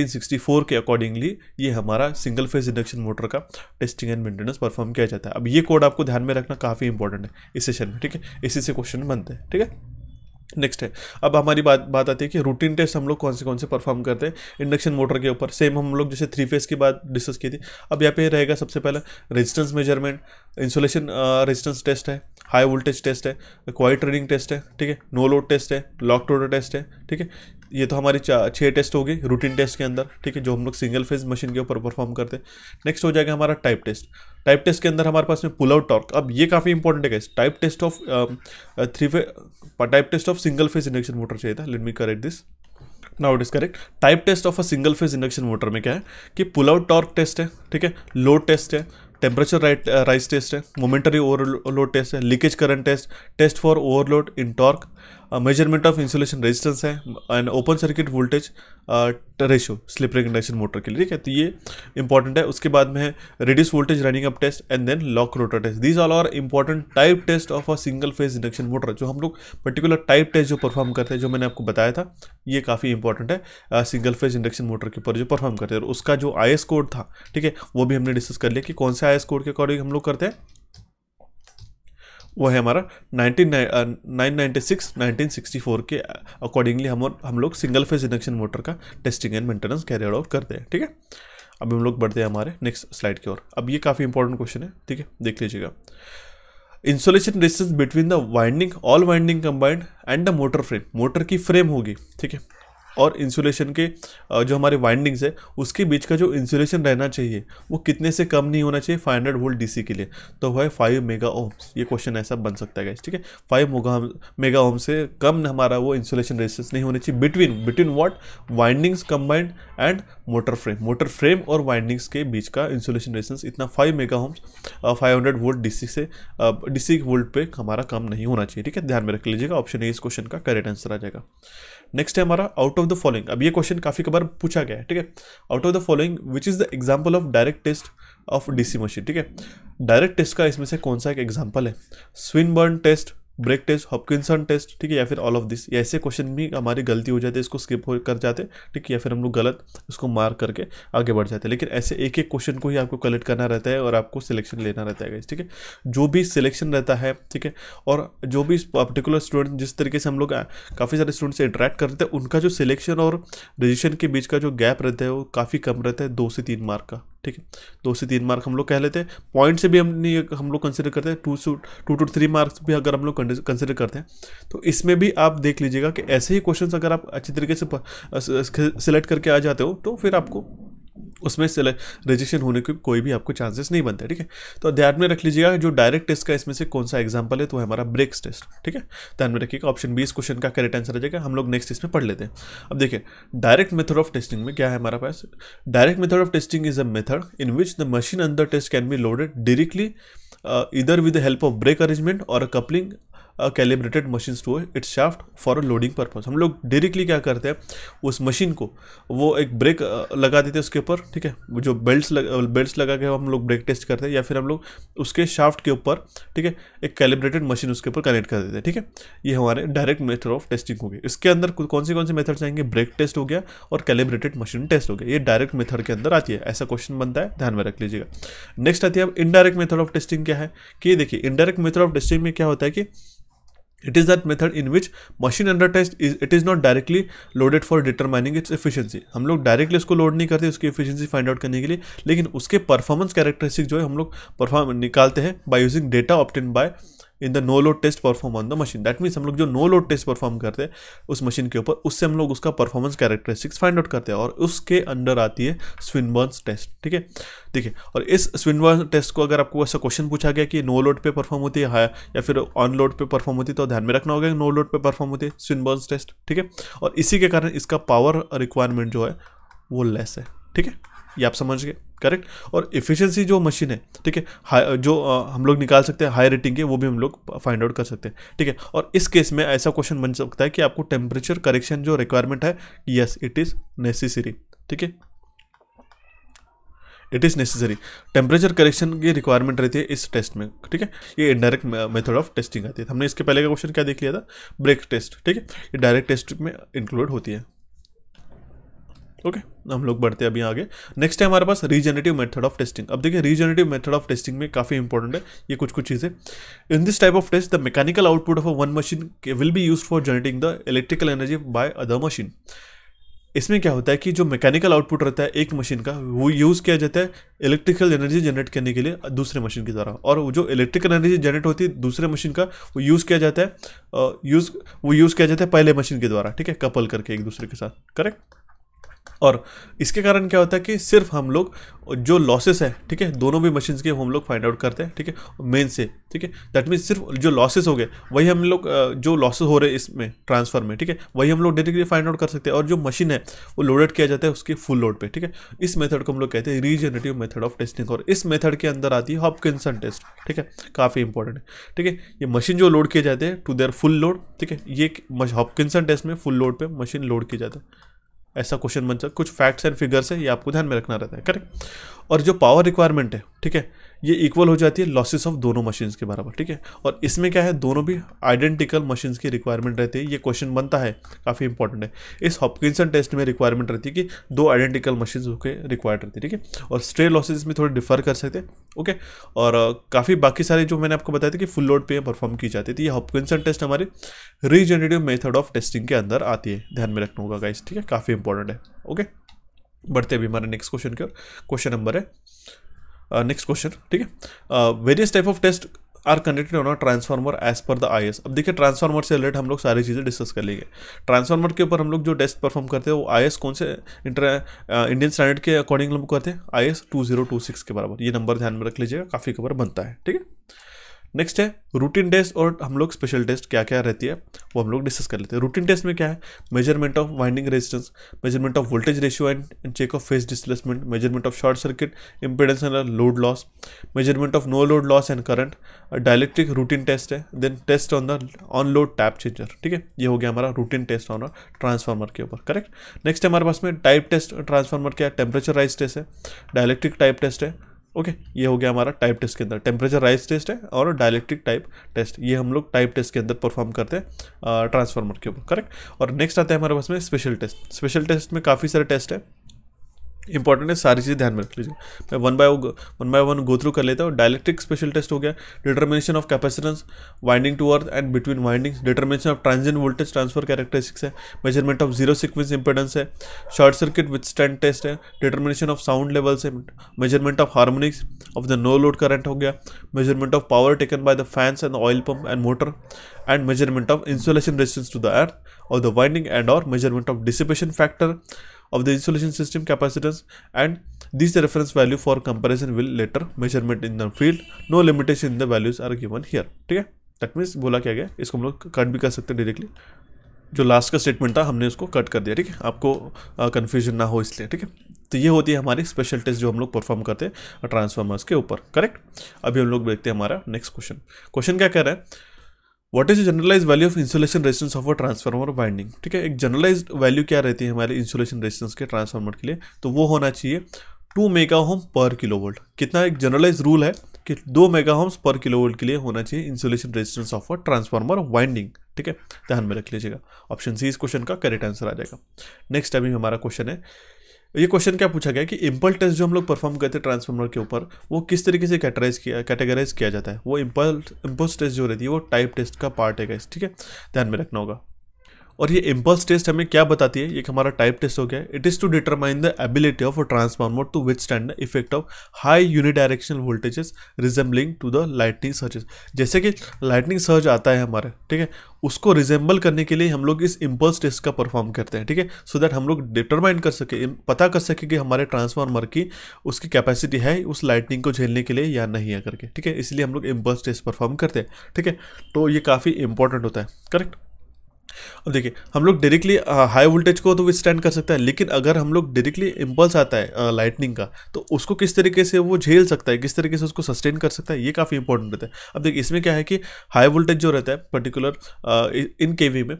के अकॉर्डिंगली ये हमारा सिंगल फेस इंडक्शन मोटर का टेस्टिंग एंड मेंटेनेंस परफॉर्म किया जाता है अब ये कोड आपको ध्यान में रखना काफ़ी इंपॉर्टेंट है इस सेशन में ठीक है इसी से क्वेश्चन बनते हैं ठीक है नेक्स्ट है अब हमारी बात बात आती है कि रूटीन टेस्ट हम लोग कौन से कौन से परफॉर्म करते हैं इंडक्शन मोटर के ऊपर सेम हम लोग जैसे थ्री फेज की बात डिस्कस की थी अब यहाँ पे रहेगा सबसे पहले resistance measurement insulation resistance test है हाई वोल्टेज टेस्ट है क्वाइट ट्रेनिंग टेस्ट है ठीक है नो लोड टेस्ट है लॉक टोडर टेस्ट है ठीक है ये तो हमारे छः टेस्ट हो गए रूटीन टेस्ट के अंदर ठीक है जो हम लोग सिंगल फेज मशीन के ऊपर परफॉर्म करते हैं नेक्स्ट हो जाएगा हमारा टाइप टेस्ट टाइप टेस्ट के अंदर हमारे पास में पुल आउट टॉर्क अब ये काफ़ी इंपॉर्टेंट है type test of three phase type test of single phase induction motor चाहिए था let me correct this now it is correct type test of a single phase induction motor में क्या है कि पुल आउट टॉर्क टेस्ट है ठीक है load test है टेम्परेचर राइट राइज टेस्ट है मोमेंटरी ओवरलोड टेस्ट है leakage current test test for overload in torque measurement of insulation resistance है and open circuit voltage ratio slip ring induction motor के लिए ठीक है तो ये इंपॉर्टेंट है उसके बाद में है reduce voltage running up test and then lock rotor test these all are important type test of a single phase induction motor जो हम लोग पर्टिकुलर टाइप टेस्ट जो परफॉर्म करते हैं जो मैंने आपको बताया था ये काफ़ी इंपॉर्टेंट है सिंगल फेज इंडक्शन मोटर के ऊपर जो परफॉर्म करते हैं और उसका जो आई कोड था ठीक है वो भी हमने डिस्कस कर लिया कि कौन से आई कोड के अकॉर्डिंग हम लोग करते हैं वो है हमारा nineteen nine ninety six nineteen sixty four के अकॉर्डिंगली हम हम लोग सिंगल फेज इंडक्शन मोटर का testing and maintenance carried out करते हैं ठीक है अब हम लोग बढ़ते हैं हमारे नेक्स्ट स्लाइड की ओर अब ये काफ़ी इंपॉर्टेंट क्वेश्चन है ठीक है देख लीजिएगा insulation distance between the winding all winding combined and the motor frame motor की फ्रेम होगी ठीक है और इंसुलेशन के जो हमारे वाइंडिंग्स है उसके बीच का जो इंसुलेशन रहना चाहिए वो कितने से कम नहीं होना चाहिए फाइव हंड्रेड वोल्ट डी के लिए तो वह फाइव मेगा ओम्स ये क्वेश्चन ऐसा बन सकता है ठीक है फाइव मेगा ओम से कम हमारा वो इंसुलेशन रेजिस्टेंस नहीं होना चाहिए between between what windings combined and motor frame motor frame और वाइंडिंग्स के बीच का इंसुलेशन रेजिस्टेंस इतना five mega ohms five hundred volt DC से डीसी वोल्ट पे हमारा कम नहीं होना चाहिए ठीक है ध्यान में रख लीजिएगा ऑप्शन ए इस क्वेश्चन का करेक्ट आंसर आ जाएगा नेक्स्ट है हमारा आउट ऑफ द फॉलोइंग अब ये क्वेश्चन काफ़ी कबार पूछा गया है ठीक है out of the following which is the example of direct test of DC machine ठीक है डायरेक्ट टेस्ट का इसमें से कौन सा एक एग्जाम्पल है Swinburne test brake test Hopkinson test ठीक है या फिर ऑल ऑफ दिस ऐसे क्वेश्चन भी हमारी गलती हो जाती है इसको स्किप हो कर जाते ठीक है या फिर हम लोग गलत इसको मार्क करके आगे बढ़ जाते हैं लेकिन ऐसे एक एक क्वेश्चन को ही आपको कलेक्ट करना रहता है और आपको सिलेक्शन लेना रहता है ठीक है जो भी सिलेक्शन रहता है ठीक है और जो भी पर्टिकुलर स्टूडेंट जिस तरीके से हम लोग काफ़ी सारे स्टूडेंट से इंटरेक्ट करते हैं उनका जो सिलेक्शन और रजिस्ट्रेशन के बीच का जो गैप रहता है वो काफ़ी कम रहता है दो से तीन मार्क का ठीक है दो से तीन मार्क हम लोग कह लेते हैं पॉइंट से भी हम हम लोग कंसिडर करते हैं two so two two three marks भी अगर हम लोग कंसिडर करते हैं तो इसमें भी आप देख लीजिएगा कि ऐसे ही क्वेश्चन अगर आप अच्छी तरीके से सिलेक्ट करके आ जाते हो तो फिर आपको उसमें रजिस्ट्रेशन होने के कोई भी आपको चांसेस नहीं बनते ठीक है तो ध्यान में रख लीजिएगा जो डायरेक्ट टेस्ट का इसमें से कौन सा एग्जाम्पल है तो है हमारा ब्रेक्स टेस्ट ठीक है ध्यान में रखिएगा ऑप्शन बीस क्वेश्चन का करेक्ट आंसर आ जाएगा हम लोग नेक्स्ट इसमें पढ़ लेते हैं अब देखिए डायरेक्ट मेथड ऑफ टेस्टिंग में क्या है हमारा पास direct method of testing is a method in which the machine under test can be loaded directly either with the help of brake arrangement और a coupling calibrated machine to its shaft for loading purpose हम लोग directly क्या करते हैं उस machine को वो एक ब्रेक लगा देते हैं उसके ऊपर ठीक है जो बेल्ट लग, लगा के हम लोग ब्रेक टेस्ट करते हैं या फिर हम लोग उसके शाफ्ट के ऊपर ठीक है एक कैलिब्रेटेड मशीन उसके ऊपर कनेक्ट कर देते हैं ठीक है ये हमारे डायरेक्ट मेथड ऑफ टेस्टिंग होगी इसके अंदर कौन से कौन से मेथड्स आएंगे ब्रेक टेस्ट हो गया और कैलिब्रेटेड मशीन टेस्ट हो गया ये डायरेक्ट मेथड के अंदर आती है ऐसा क्वेश्चन बनता है ध्यान में रख लीजिएगा नेक्स्ट आती है अब इनडायरेक्ट मेथड ऑफ टेस्टिंग क्या है कि देखिए इनडायरेक्ट मेथड ऑफ टेस्टिंग में क्या होता है कि It is that method in which machine under test is it is not directly loaded for determining its efficiency. हम लोग डायरेक्टली इसको लोड नहीं करते उसकी एफिशिएंसी फाइंड आउट करने के लिए लेकिन उसके परफॉर्मेंस कैरेक्टरिस्टिक जो है हम लोग परफॉर्म निकालते हैं by using data obtain by in the no load test perform on the machine that means हम लोग जो नो लोड टेस्ट परफॉर्म करते हैं उस मशीन के ऊपर उससे हम लोग उसका परफॉर्मेंस कैरेक्टरिस्टिक्स फाइंड आउट करते हैं और उसके अंडर आती है स्विनबर्स टेस्ट ठीक है देखिए और इस स्विनबर्न टेस्ट को अगर आपको ऐसा क्वेश्चन पूछा गया कि नो लोड पे परफॉर्म होती है हाँ, या फिर ऑन लोड पे परफॉर्म होती है तो ध्यान में रखना होगा कि नो लोड पे परफॉर्म होती है स्विनबर्न्स टेस्ट ठीक है और इसी के कारण इसका पावर रिक्वायरमेंट जो है वो लेस है ठीक है ये आप समझ गए करेक्ट और इफिशेंसी जो मशीन है ठीक है जो हम लोग निकाल सकते हैं हाई रेटिंग के वो भी हम लोग फाइंड आउट कर सकते हैं ठीक है और इस केस में ऐसा क्वेश्चन बन सकता है कि आपको टेम्परेचर करेक्शन जो रिक्वायरमेंट है यस इट इज़ नेसेसरी ठीक है it is necessary temperature correction की रिक्वायरमेंट रहती है इस टेस्ट में ठीक है ये इनडायरेक्ट मेथड ऑफ टेस्टिंग आती है हमने इसके पहले का क्वेश्चन क्या देख लिया था ब्रेक टेस्ट ठीक है ये डायरेक्ट टेस्ट में इंक्लूड होती है ओके okay, हम लोग बढ़ते हैं अभी आगे नेक्स्ट है हमारे पास रीजनेटिव मेथड ऑफ टेस्टिंग अब देखिए रीजनेटिव मेथड ऑफ टेस्टिंग में काफ़ी इंपॉर्टेंट है ये कुछ कुछ चीज़ें in this type of test the mechanical output of one machine will be use for generating the electrical energy by other machine इसमें क्या होता है कि जो मैकेनिकल आउटपुट रहता है एक मशीन का वो यूज़ किया जाता है इलेक्ट्रिकल एनर्जी जनरेट करने के लिए दूसरे मशीन की द्वारा और जो इलेक्ट्रिकल एनर्जी जनरेट होती है दूसरे मशीन का वो यूज़ किया जाता है यूज़ वो यूज़ किया जाता है पहले मशीन के द्वारा ठीक है कपल करके एक दूसरे के साथ करेक्ट और इसके कारण क्या होता है कि सिर्फ हम लोग जो लॉसेस है ठीक है दोनों भी मशीन्स के हम लोग फाइंड आउट करते हैं ठीक है मेन से ठीक है दैट मीन्स सिर्फ जो लॉसेस हो गए वही हम लोग जो लॉसेस हो रहे हैं इसमें ट्रांसफर में ठीक है वही हम लोग डायरेक्टली फाइंड आउट कर सकते हैं और जो मशीन है वो लोडेड किया जाता है उसके फुल लोड पर ठीक है इस मेथड को हम लोग कहते हैं रीजनरेटिव मेथड ऑफ टेस्टिंग और इस मेथड के अंदर आती है हॉपकिंसन टेस्ट ठीक है काफ़ी इंपॉर्टेंट है ठीक है ये मशीन जो लोड किए जाते हैं टू देयर फुल लोड ठीक है ये हॉपकिंसन टेस्ट में फुल लोड पर मशीन लोड किया जाता है ऐसा क्वेश्चन बन सकता कुछ फैक्ट्स एंड फिगर्स है ये आपको ध्यान में रखना रहता है करेक्ट और जो पावर रिक्वायरमेंट है ठीक है ये इक्वल हो जाती है लॉसेस ऑफ दोनों मशीन्स के बराबर ठीक है और इसमें क्या है दोनों भी आइडेंटिकल मशीन्स की रिक्वायरमेंट रहती है ये क्वेश्चन बनता है काफ़ी इंपॉर्टेंट है इस हॉपकिंसन टेस्ट में रिक्वायरमेंट रहती है कि दो आइडेंटिकल मशीन्स होकर रिक्वायर्ड रहती है ठीक है और स्ट्रे लॉसेज में थोड़ी डिफर कर सकते हैं ओके और काफ़ी बाकी सारे जो मैंने आपको बताया था कि फुल लोड पे परफॉर्म की जाती थी तो ये हॉपकिंसन टेस्ट हमारे रीजनरेटिव मेथड ऑफ टेस्टिंग के अंदर आती है ध्यान में रखना होगा गाइस ठीक है काफ़ी इंपॉर्टेंट है ओके बढ़ते अभी हमारे नेक्स्ट क्वेश्चन की क्वेश्चन नंबर है नेक्स्ट uh, क्वेश्चन ठीक है various type of test are conducted on transformer as per the I अब देखिए ट्रांसफार्मर से रिलेटेड हम लोग सारी चीज़ें डिस्कस कर लेंगे ट्रांसफार्मर के ऊपर हम लोग जो टेस्ट परफॉर्म करते हैं वो आई कौन से इंटर इंडियन स्टैंडर्ड के अकॉर्डिंग हम लोग करते हैं I S two zero two six के बराबर ये नंबर ध्यान में रख लीजिएगा काफ़ी खबर बनता है ठीक है नेक्स्ट है रूटीन टेस्ट और हम लोग स्पेशल टेस्ट क्या क्या रहती है वो हम लोग डिस्कस कर लेते हैं रूटीन टेस्ट में क्या है measurement of winding resistance measurement of voltage ratio and check of phase displacement measurement of short circuit impedance and load loss measurement of no load loss and current dielectric routine test है then test on the on load tap changer ठीक है ये हो गया हमारा routine test on transformer के ऊपर correct next हमारे पास में टाइप टेस्ट ट्रांसफार्मर क्या है टेम्परेचर राइज टेस्ट है डायलेक्ट्रिक टाइप टेस्ट है ओके okay, ये हो गया हमारा टाइप टेस्ट के अंदर टेम्परेचर राइज टेस्ट है और डायलेक्ट्रिक टाइप टेस्ट ये हम लोग टाइप टेस्ट के अंदर परफॉर्म करते हैं ट्रांसफार्मर के ऊपर करेक्ट और नेक्स्ट आते हैं हमारे पास में स्पेशल टेस्ट स्पेशल टेस्ट में काफ़ी सारे टेस्ट है इंपॉर्टेंट है सारी चीज़ें ध्यान में रख लीजिए मैं one by one by one go through कर लेता हूँ डायलेक्ट्रिक स्पेशल टेस्ट हो गया determination of capacitance winding to earth and between windings determination of transient voltage transfer characteristics है measurement of zero sequence impedance है short circuit withstand test है determination of sound levels है measurement of harmonics of the no load current हो गया measurement of power taken by the fans and oil pump and motor and measurement of insulation resistance to the earth और the winding and और measurement of dissipation factor of the insulation system capacitance and this reference value for comparison will later measurement in the field no limitation in the values are given here theek hai that means bola kya gaya isko hum log cut bhi kar sakte directly directly जो last का statement था हमने उसको cut कर दिया ठीक है आपको कन्फ्यूजन ना हो इसलिए ठीक है तो ये होती है हमारी स्पेशल टेस्ट जो हम लोग परफॉर्म करते हैं ट्रांसफार्मर्स के ऊपर करेक्ट अभी हम लोग देखते हैं हमारा नेक्स्ट क्वेश्चन क्वेश्चन क्या कह रहा है what is generalize value of insulation resistance of a transformer winding ठीक है एक जनरलाइज वैल्यू क्या रहती है हमारे इंसुलेशन रेजिस्टेंस के ट्रांसफार्मर के लिए तो वो होना चाहिए टू मेगा होम पर किलो वोल्ट कितना एक जनरलाइज रूल है कि दो मेगा होम्स पर किलो वोल्ट के लिए होना चाहिए insulation resistance of a transformer winding ठीक है ध्यान में रख लीजिएगा ऑप्शन सी इस क्वेश्चन का करेक्ट आंसर आ जाएगा नेक्स्ट अभी हमारा क्वेश्चन है ये क्वेश्चन क्या पूछा गया कि इम्पल टेस्ट जो हम लोग परफॉर्म करते हैं ट्रांसफार्मर के ऊपर वो किस तरीके से कैटराइज किया कैटेगराइज किया जाता है वो इम्पल इम्पल्स टेस्ट जो रहती है वो टाइप टेस्ट का पार्ट है गैस ठीक है ध्यान में रखना होगा और ये इम्पल्स टेस्ट हमें क्या बताती है ये हमारा टाइप टेस्ट हो गया it is to determine the ability of a transformer to withstand the effect of high unidirectional voltages resembling to the lightning surges जैसे कि लाइटनिंग सर्ज आता है हमारे ठीक है उसको रिजेंबल करने के लिए हम लोग इस इम्पल्स टेस्ट का परफॉर्म करते हैं ठीक है सो दैट हम लोग डिटरमाइन कर सके पता कर सके कि हमारे ट्रांसफार्मर की उसकी कैपेसिटी है उस लाइटनिंग को झेलने के लिए या नहीं है करके ठीक है इसलिए हम लोग इम्पल्स टेस्ट परफॉर्म करते हैं ठीक है तो ये काफ़ी इंपॉर्टेंट होता है करेक्ट अब देखिए हम लोग डायरेक्टली हाई वोल्टेज को तो स्टैंड कर सकते हैं लेकिन अगर हम लोग डायरेक्टली इम्पल्स आता है लाइटनिंग का तो उसको किस तरीके से वो झेल सकता है किस तरीके से उसको सस्टेन कर सकता है ये काफ़ी इंपॉर्टेंट रहता है अब देखिए इसमें क्या है कि हाई वोल्टेज जो रहता है पर्टिकुलर इन के में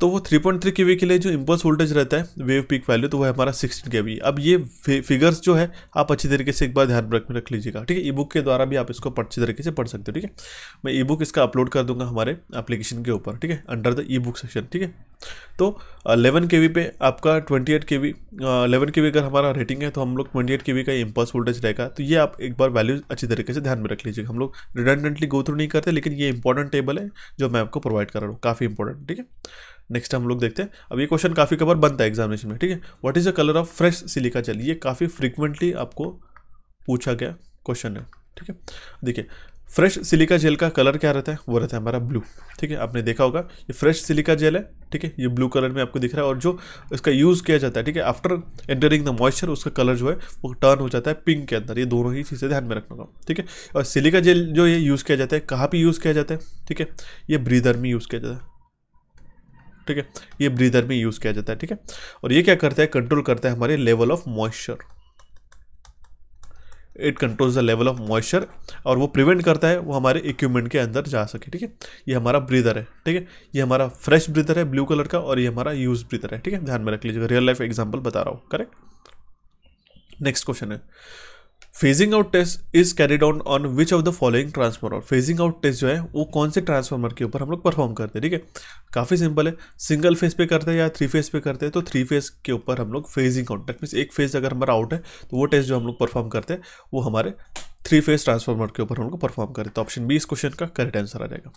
तो वो 3.3 पॉइंट के के लिए जो इम्पल्स वोल्टेज रहता है वेव पीक वैल्यू तो वो है हमारा 16 के अब ये फिगर्स जो है आप अच्छी तरीके से एक बार ध्यान रख में रख लीजिएगा ठीक है ई बुक के द्वारा भी आप इसको अच्छी तरीके से पढ़ सकते हो ठीक है मैं ई बुक इसका अपलोड कर दूंगा हमारे एप्लीकेशन के ऊपर ठीक है under the e book section ठीक है तो अलेवन uh, के पे आपका twenty eight k V eleven के अगर हमारा रेटिंग है तो हम लोग ट्वेंटी एट के का इम्पल्स वोल्टेज रहेगा तो ये आप एक बार वैल्यूज अच्छी तरीके से ध्यान में रख लीजिएगा हम लोग रिडेंडेंटली गो थ्रू नहीं करते लेकिन ये इंपॉर्टेंट टेबल है जो मैं आपको प्रोवाइड कर रहा हूँ काफ़ी इंपॉर्टेंट ठीक है नेक्स्ट हम लोग देखते हैं अब ये क्वेश्चन काफ़ी कबर बनता है एग्जामिनेशन में ठीक है what is the colour of fresh silica gel ये काफ़ी फ्रिक्वेंटली आपको पूछा गया क्वेश्चन है ठीक है देखिए फ्रेश सिलिका जेल का कलर क्या रहता है वो रहता है हमारा ब्लू ठीक है आपने देखा होगा ये फ्रेश सिलिका जेल है ठीक है ये ब्लू कलर में आपको दिख रहा है और जो इसका यूज़ किया जाता है ठीक है आफ्टर एंटरिंग द मॉइस्चर उसका कलर जो है वो टर्न हो जाता है पिंक के अंदर ये दोनों ही चीज़ें ध्यान में रखना होगा ठीक है और सिलिका जेल जो ये यूज़ किया जाता है कहाँ पर यूज़ किया जाता है ठीक है ये ब्रीदर में यूज़ किया जाता है ठीक है ये ब्रीदर में यूज़ किया जाता है ठीक है और ये क्या करता है कंट्रोल करता है हमारे level of moisture it controls the level of moisture और वो प्रिवेंट करता है वो हमारे इक्विपमेंट के अंदर जा सके ठीक है ये हमारा ब्रीदर है ठीक है ये हमारा फ्रेश ब्रीदर है ब्लू कलर का और ये हमारा यूज ब्रीदर है ठीक है ध्यान में रख लीजिएगा रियल लाइफ एग्जाम्पल बता रहा हूँ करेक्ट नेक्स्ट क्वेश्चन है phasing out test is carried on on which of the following transformer phasing out test जो है वो कौन से ट्रांसफार्मर के ऊपर हम लोग परफॉर्म करते हैं ठीक है काफ़ी सिंपल है सिंगल फेज पे करते हैं या थ्री फेज पे करते हैं तो थ्री फेज के ऊपर हम लोग फेजिंग आउट दैट मीन एक फेज अगर हमारा आउट है तो वो टेस्ट जो हम लोग परफॉर्म करते हैं वो हमारे थ्री फेज ट्रांसफार्मर के ऊपर हम लोग परफॉर्म करें तो ऑप्शन बी इस क्वेश्चन का करेक्ट आंसर आ जाएगा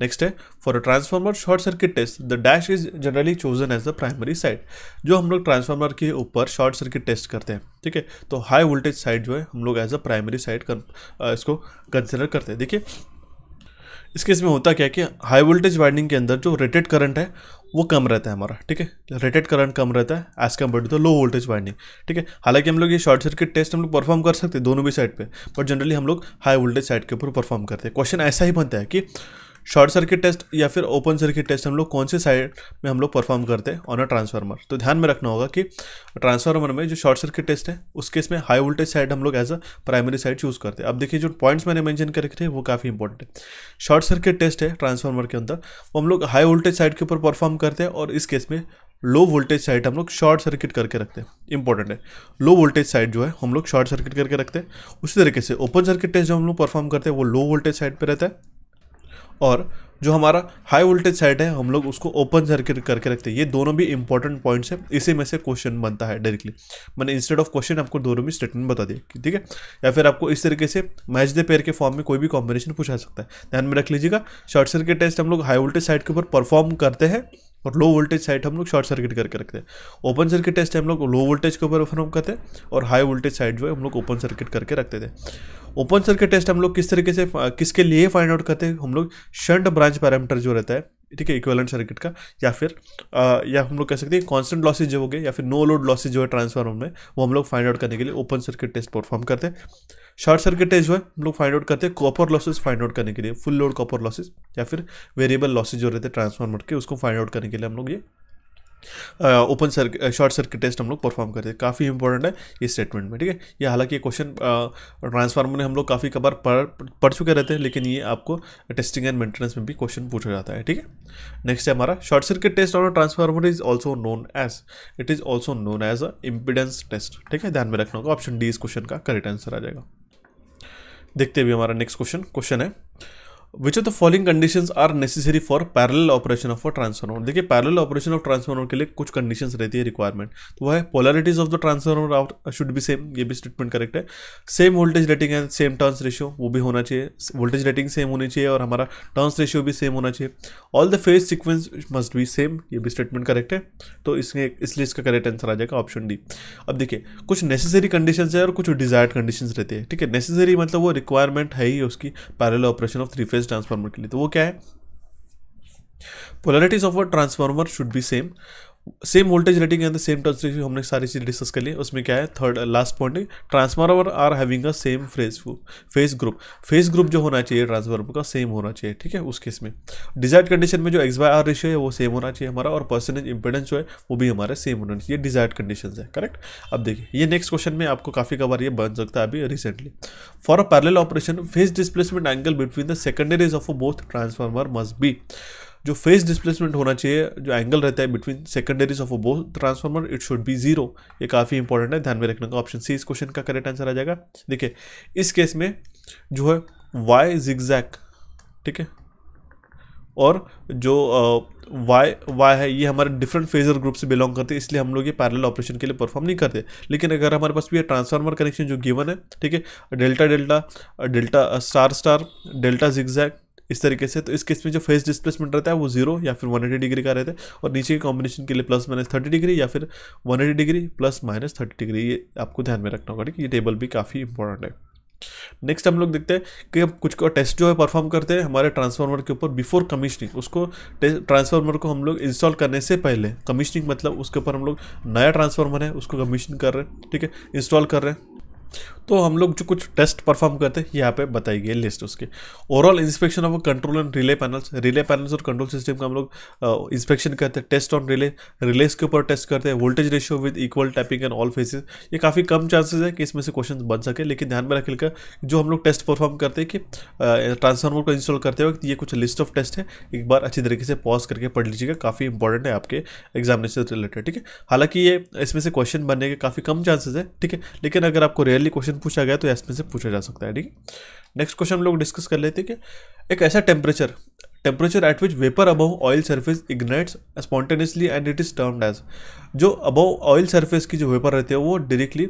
नेक्स्ट है for a transformer short circuit test the dash is generally chosen as the primary side जो हम लोग ट्रांसफार्मर के ऊपर शॉर्ट सर्किट टेस्ट करते हैं ठीक है तो हाई वोल्टेज साइड जो है हम लोग एज अ प्राइमरी साइड इसको कंसिडर करते हैं देखिए इस केस में होता क्या है कि हाई वोल्टेज वाइंडिंग के अंदर जो रेटेड करंट है वो कम रहता है हमारा ठीक है रेटेड करंट कम रहता है as compare to the low voltage winding ठीक है हालांकि हम लोग ये शॉर्ट सर्किट टेस्ट हम लोग परफॉर्म कर सकते हैं दोनों भी साइड पर बट जनरली हम लोग हाई वोल्टेज साइड के ऊपर परफॉर्म करते हैं क्वेश्चन ऐसा ही बनता है कि शॉर्ट सर्किट टेस्ट या फिर ओपन सर्किट टेस्ट हम लोग कौन से साइड में हम लोग परफॉर्म करते हैं ऑन अ ट्रांसफार्मर तो ध्यान में रखना होगा कि ट्रांसफार्मर में जो शॉर्ट सर्किट टेस्ट है उस केस में हाई वोल्टेज साइड हम लोग as a primary side choose करते हैं अब देखिए जो पॉइंट्स मैंने मैंशन कर रखे थे वो काफ़ी इंपॉर्टेंट है शॉर्ट सर्किट टेस्ट है ट्रांसफार्मर के अंदर वो हम लोग हाई वोल्टेज साइड के ऊपर परफॉर्म करते हैं और इस केस में लो वोल्टेज साइड हम लोग शॉर्ट सर्किट करके रखते हैं इंपॉर्टेंट है लो वोल्टेज साइड जो है हम लोग शॉर्ट सर्किट करके रखते हैं उसी तरीके से ओपन सर्किट टेस्ट जो हम लोग परफॉर्म करते हैं वो लो वोल्टेज साइड पर रहता है और जो हमारा हाई वोल्टेज साइड है हम लोग उसको ओपन सर्किट करके रखते हैं ये दोनों भी इंपॉर्टेंट पॉइंट्स हैं इसी में से क्वेश्चन बनता है डायरेक्टली मैंने इंस्टेड ऑफ क्वेश्चन आपको दोनों भी स्टेटमेंट बता दिया ठीक है या फिर आपको इस तरीके से मैच द पेयर के फॉर्म में कोई भी कॉम्बिनेशन पूछा सकता है ध्यान में रख लीजिएगा शॉर्ट सर्किट टेस्ट हम लोग हाई वोल्टेज साइड के ऊपर परफॉर्म करते हैं और लो वोल्टेज साइड हम लोग शॉर्ट सर्किट करके रखते हैं ओपन सर्किट टेस्ट हम लोग लो वोल्टेज के ऊपर परफॉर्म करते हैं और हाई वोल्टेज साइड जो है हम लोग ओपन सर्किट करके रखते थे ओपन सर्किट टेस्ट हम लोग किस तरीके से किसके लिए फाइंड आउट करते हैं हम लोग शंट ब्रांच पैरामीटर जो रहता है ठीक है इक्वेलेंट सर्किट का या फिर आ, या हम लोग कह सकते हैं कांस्टेंट लॉसेज जो हो गए या फिर नो लोड लॉसेज जो है ट्रांसफार्मर में वो हम लोग फाइंड आउट करने के लिए ओपन सर्किट टेस्ट परफॉर्म करते हैं शॉर्ट सर्किट टेस्ट जो है हम लोग फाइंड आउट करते हैं कॉपर लॉसेज फाइंड आउट करने के लिए फुल लोड कॉपर लॉसेज या फिर वेरिएबल लॉसेज जो रहते हैं ट्रांसफार्मर के उसको फाइंड आउट करने के लिए हम लोग ये open circuit short circuit test हम लोग परफॉर्म करते हैं काफ़ी इंपॉर्टेंट है ये स्टेटमेंट में ठीक है ये हालांकि क्वेश्चन ट्रांसफार्मर ने हम लोग काफ़ी कबार पढ़ पढ़ चुके रहते हैं लेकिन ये आपको टेस्टिंग एंड मेंटेनेंस में भी क्वेश्चन पूछा जाता है ठीक है नेक्स्ट है हमारा शॉर्ट सर्किट टेस्ट और transformer is also known as it is also known as a impedance test ठीक है ध्यान में रखना होगा ऑप्शन डी इस क्वेश्चन का करेक्ट आंसर आ जाएगा देखते भी हमारा नेक्स्ट क्वेश्चन क्वेश्चन है which of the following conditions are necessary for parallel operation of a transformer देखिए पैरेलल ऑपरेशन ऑफ ट्रांसफार्मर के लिए कुछ कंडीशंस रहती है रिक्वायरमेंट तो वह है polarities of the transformer out should भी सेम ये भी स्टेटमेंट करेक्ट है same voltage rating and same turns ratio वो भी होना चाहिए वोल्टेज रेटिंग सेम होनी चाहिए और हमारा टर्न्स रेशियो भी सेम होना चाहिए all the phase sequence must be same ये भी स्टेटमेंट करेक्ट है तो इसमें इसलिए इसका करेक्ट आंसर आ जाएगा ऑप्शन डी अब देखिए कुछ नेसेसरी कंडीशन है और कुछ डिजायर्ड कंडीशन रहती है ठीक है नेसेसरी मतलब वो रिक्वायरमेंट है ही उसकी parallel operation of three phase voltage transformer के लिए तो वो क्या है polarities of a transformer should be same same voltage rating के अंदर सेम टर्च रेशियो हमने सारी चीज़ डिस्कस कर ली उसमें क्या है थर्ड लास्ट पॉइंट है transformer are having a same phase phase group phase group जो होना चाहिए ट्रांसफार्मर का सेम होना चाहिए ठीक है उस केस में डिजायर्ड कंडीशन में जो एक्स बाय आर रेशियो है वो सेम होना चाहिए हमारा और परसेंटेज इंपेडेंस जो है वो भी हमारा सेम होना चाहिए डिजायर्ड कंडीशन है करेक्ट अब देखिए ये नेक्स्ट क्वेश्चन में आपको काफ़ी कबार ये बन सकता है अभी recently for a parallel operation phase displacement angle between the secondaries of both transformer must be जो फेस डिस्प्लेसमेंट होना चाहिए जो एंगल रहता है between secondaries of a both transformer it should be zero ये काफ़ी इंपॉर्टेंट है ध्यान में रखने का ऑप्शन सी इस क्वेश्चन का करेक्ट आंसर आ जाएगा देखिए इस केस में जो है वाई जिग्जैक ठीक है और जो वाई वाई है ये हमारे डिफरेंट फेजर ग्रुप से बिलोंग करते हैं इसलिए हम लोग ये पैरेलल ऑपरेशन के लिए परफॉर्म नहीं करते लेकिन अगर हमारे पास भी ये ट्रांसफार्मर कनेक्शन जो गिवन है ठीक है delta delta delta star star delta zigzag इस तरीके से तो इस केस में जो फेस डिस्प्लेसमेंट रहता है वो जीरो या फिर 180 डिग्री का रहता है और नीचे के कॉम्बिनेशन के लिए प्लस माइनस थर्टी डिग्री या फिर 180 degree plus minus thirty degree ये आपको ध्यान में रखना होगा ठीक है ये टेबल भी काफ़ी इंपॉर्टेंट है नेक्स्ट हम लोग देखते हैं कि हम कुछ को टेस्ट जो है परफॉर्म करते हैं हमारे ट्रांसफार्मर के ऊपर बिफोर कमिश्निंग उसको ट्रांसफार्मर को हम लोग इंस्टॉल करने से पहले कमिश्निंग मतलब उसके ऊपर हम लोग नया ट्रांसफार्मर है उसको कमीशन कर रहे हैं ठीक है इंस्टॉल कर रहे हैं तो हम लोग जो कुछ टेस्ट परफॉर्म करते हैं यहाँ पे बताई गई लिस्ट उसके overall inspection of control and relay panels relay panels और कंट्रोल सिस्टम का हम लोग इंस्पेक्शन करते हैं टेस्ट ऑन रिले रिलेस के ऊपर टेस्ट करते हैं voltage ratio with equal tapping and all phases ये काफ़ी कम चांसेस है कि इसमें से क्वेश्चन बन सके लेकिन ध्यान में रखेगा जो हम लोग टेस्ट परफॉर्म करते हैं कि ट्रांसफार्मर को इंस्टॉल करते वक्त ये कुछ लिस्ट ऑफ टेस्ट है एक बार अच्छी तरीके से पॉज करके पढ़ लीजिएगा काफ़ी इंपॉर्टेंट है आपके एग्जामिनेशन से रिलेटेड ठीक है हालांकि ये इसमें से क्वेश्चन बनने के काफ़ी कम चांसेस है ठीक है लेकिन अगर आपको रियली क्वेश्चन पूछा गया तो एस में से पूछा जा सकता है ठीक है नेक्स्ट क्वेश्चन हम लोग डिस्कस कर लेते हैं कि एक ऐसा temperature temperature at which vapour above oil surface ignites spontaneously and it is termed as जो अबव ऑयल सर्फेस की जो वेपर रहती है वो डायरेक्टली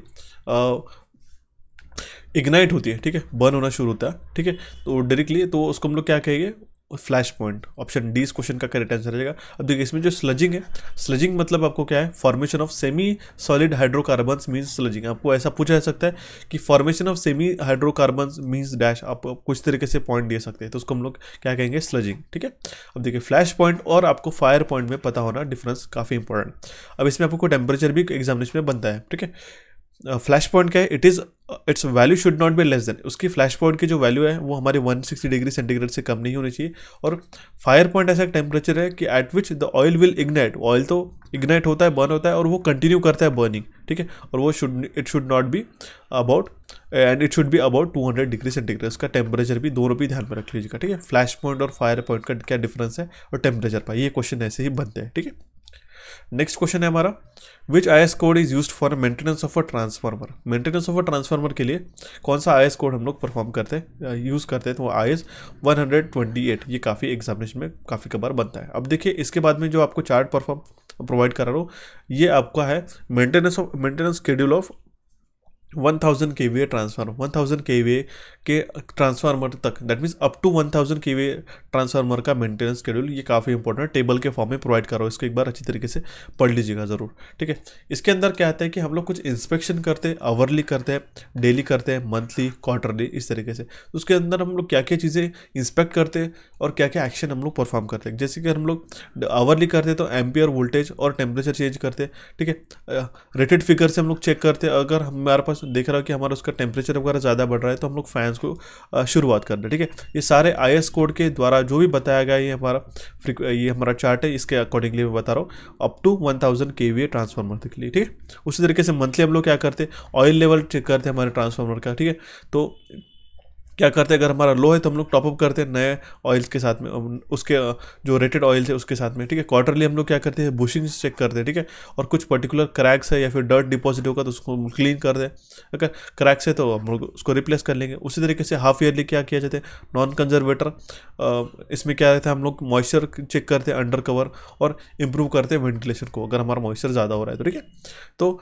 इग्नाइट होती है ठीक है बर्न होना शुरू होता है ठीक है तो डायरेक्टली तो उसको हम लोग क्या कहेंगे और फ्लैश पॉइंट ऑप्शन डी इस क्वेश्चन का करेक्ट आंसर रहेगा अब देखिए इसमें जो स्लजिंग है स्लजिंग मतलब आपको क्या है formation of semi solid hydrocarbon means sludging आपको ऐसा पूछा जा सकता है कि formation of semi hydrocarbon means dash आप कुछ तरीके से पॉइंट दे सकते हैं तो उसको हम लोग क्या कहेंगे स्लजिंग ठीक है अब देखिए फ्लैश पॉइंट और आपको फायर पॉइंट में पता होना डिफरेंस काफ़ी इंपॉर्टेंट अब इसमें आपको टेम्परेचर भी एग्जामिनेशन में बनता है ठीक है फ्लैश पॉइंट क्या है it is its value should not be less than उसकी फ्लैश पॉइंट की जो वैल्यू है वो हमारे 160 डिग्री सेंटीग्रेड से कम नहीं होनी चाहिए और फायर पॉइंट ऐसा टेम्परेचर है कि at which the oil will ignite oil तो इग्नाइट होता है बर्न होता है और वो कंटिन्यू करता है बर्निंग ठीक है और वो should it should not be about and it should be about 200 degree centigrade उसका टेम्परेचर भी दोनों भी ध्यान में रख लीजिएगा ठीक है फ्लैश पॉइंट और फायर पॉइंट का क्या डिफरेंस है और टेम्परेचर पर ये क्वेश्चन ऐसे ही बनते हैं ठीक है नेक्स्ट क्वेश्चन है हमारा which I S code is use for maintenance of a transformer maintenance of a transformer के लिए कौन सा आई एस कोड हम लोग परफॉर्म करते हैं यूज़ uh, करते हैं तो I S one hundred twenty eight ये काफ़ी एग्जामिनेशन में काफ़ी कबार बनता है अब देखिए इसके बाद में जो आपको चार्ट परफॉर्म प्रोवाइड करा रहा हूँ ये आपका है maintenance of maintenance schedule of 1000 kVA transformer 1000 kVA के ट्रांसफार्मर तक that means up to 1000 kVA transformer का मेंटेनेंस शेड्यूल ये काफ़ी इंपॉर्टेंट है टेबल के फॉर्म में प्रोवाइड कर रहा इसको एक बार अच्छी तरीके से पढ़ लीजिएगा ज़रूर ठीक है इसके अंदर क्या आता है कि हम लोग कुछ इंस्पेक्शन करते हैं आवरली करते हैं डेली करते हैं मंथली क्वार्टरली इस तरीके से तो उसके अंदर हम लोग क्या क्या चीज़ें इंस्पेक्ट करते हैं और क्या क्या एक्शन हम लोग परफॉर्म करते हैं जैसे कि हम लोग आवरली करते हैं तो एम्पियर वोल्टेज और टेम्परेचर चेंज करते हैं ठीक है रेटेड फिगर से हम लोग चेक करते हैं अगर हमारे पास देख रहा हो कि हमारा उसका टेम्परेचर वगैरह ज़्यादा बढ़ रहा है तो हम लोग फैंस को शुरुआत कर रहे हैं ठीक है ये सारे आई कोड के द्वारा जो भी बताया गया ये हमारा ये हमारा चार्ट है इसके अकॉर्डिंगली मैं बता रहा हूँ up to one thousand k V transformer के लिए ठीक है उसी तरीके से मंथली हम लोग क्या करते हैं ऑयल लेवल चेक करते हैं हमारे ट्रांसफार्मर का ठीक है तो क्या करते हैं अगर हमारा लो है तो हम लोग टॉपअप करते हैं नए ऑयल्स के साथ में उसके जो रेटेड ऑयल्स है उसके साथ में ठीक है क्वार्टरली हम लोग क्या करते हैं बुशिंग्स चेक करते हैं ठीक है और कुछ पर्टिकुलर क्रैक्स है या फिर डर्ट डिपॉजिट होगा तो उसको क्लीन कर दें अगर क्रैक्स है तो हम लोग उसको रिप्लेस कर लेंगे उसी तरीके से हाफ ईयरली क्या किया जाता है नॉन कंजर्वेटर इसमें क्या रहता है हम लोग मॉइस्चर चेक करते हैं अंडर कवर और इम्प्रूव करते हैं वेंटिलेशन को अगर हमारा मॉइस्चर ज़्यादा हो रहा है तो ठीक है तो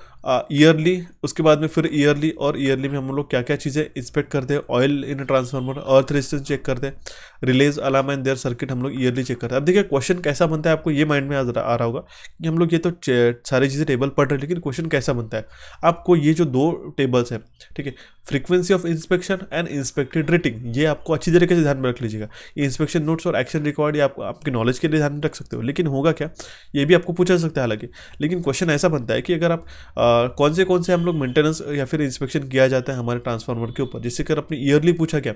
ईयरली उसके बाद में फिर ईयरली और ईयरली में हम लोग क्या क्या चीज़ें इंस्पेक्ट करते हैं oil in magnet transformer earth resistance check करते हैं relays alarm and their circuit हम लोग ईयरली चेक करते हैं अब देखिए क्वेश्चन कैसा बनता है आपको ये माइंड में आ रहा होगा कि हम लोग ये तो सारी चीज़ें टेबल पढ़ रहे हैं लेकिन क्वेश्चन कैसा बनता है आपको ये जो दो टेबल्स हैं ठीक है frequency of inspection and inspected rating ये आपको अच्छी तरीके से ध्यान में रख लीजिएगा इंस्पेक्शन नोट्स और एक्शन रिकॉर्ड ये आपको आपके नॉलेज के लिए ध्यान में रख सकते हो लेकिन होगा क्या ये भी आपको पूछा सकता है हालांकि लेकिन क्वेश्चन ऐसा बनता है कि अगर आप आ, कौन से कौन से हम लोग मेंटेनेंस या फिर इंस्पेक्शन किया जाता है हमारे ट्रांसफार्मर के ऊपर जिससे अगर अपनी ईयरली पूछ पूछा क्या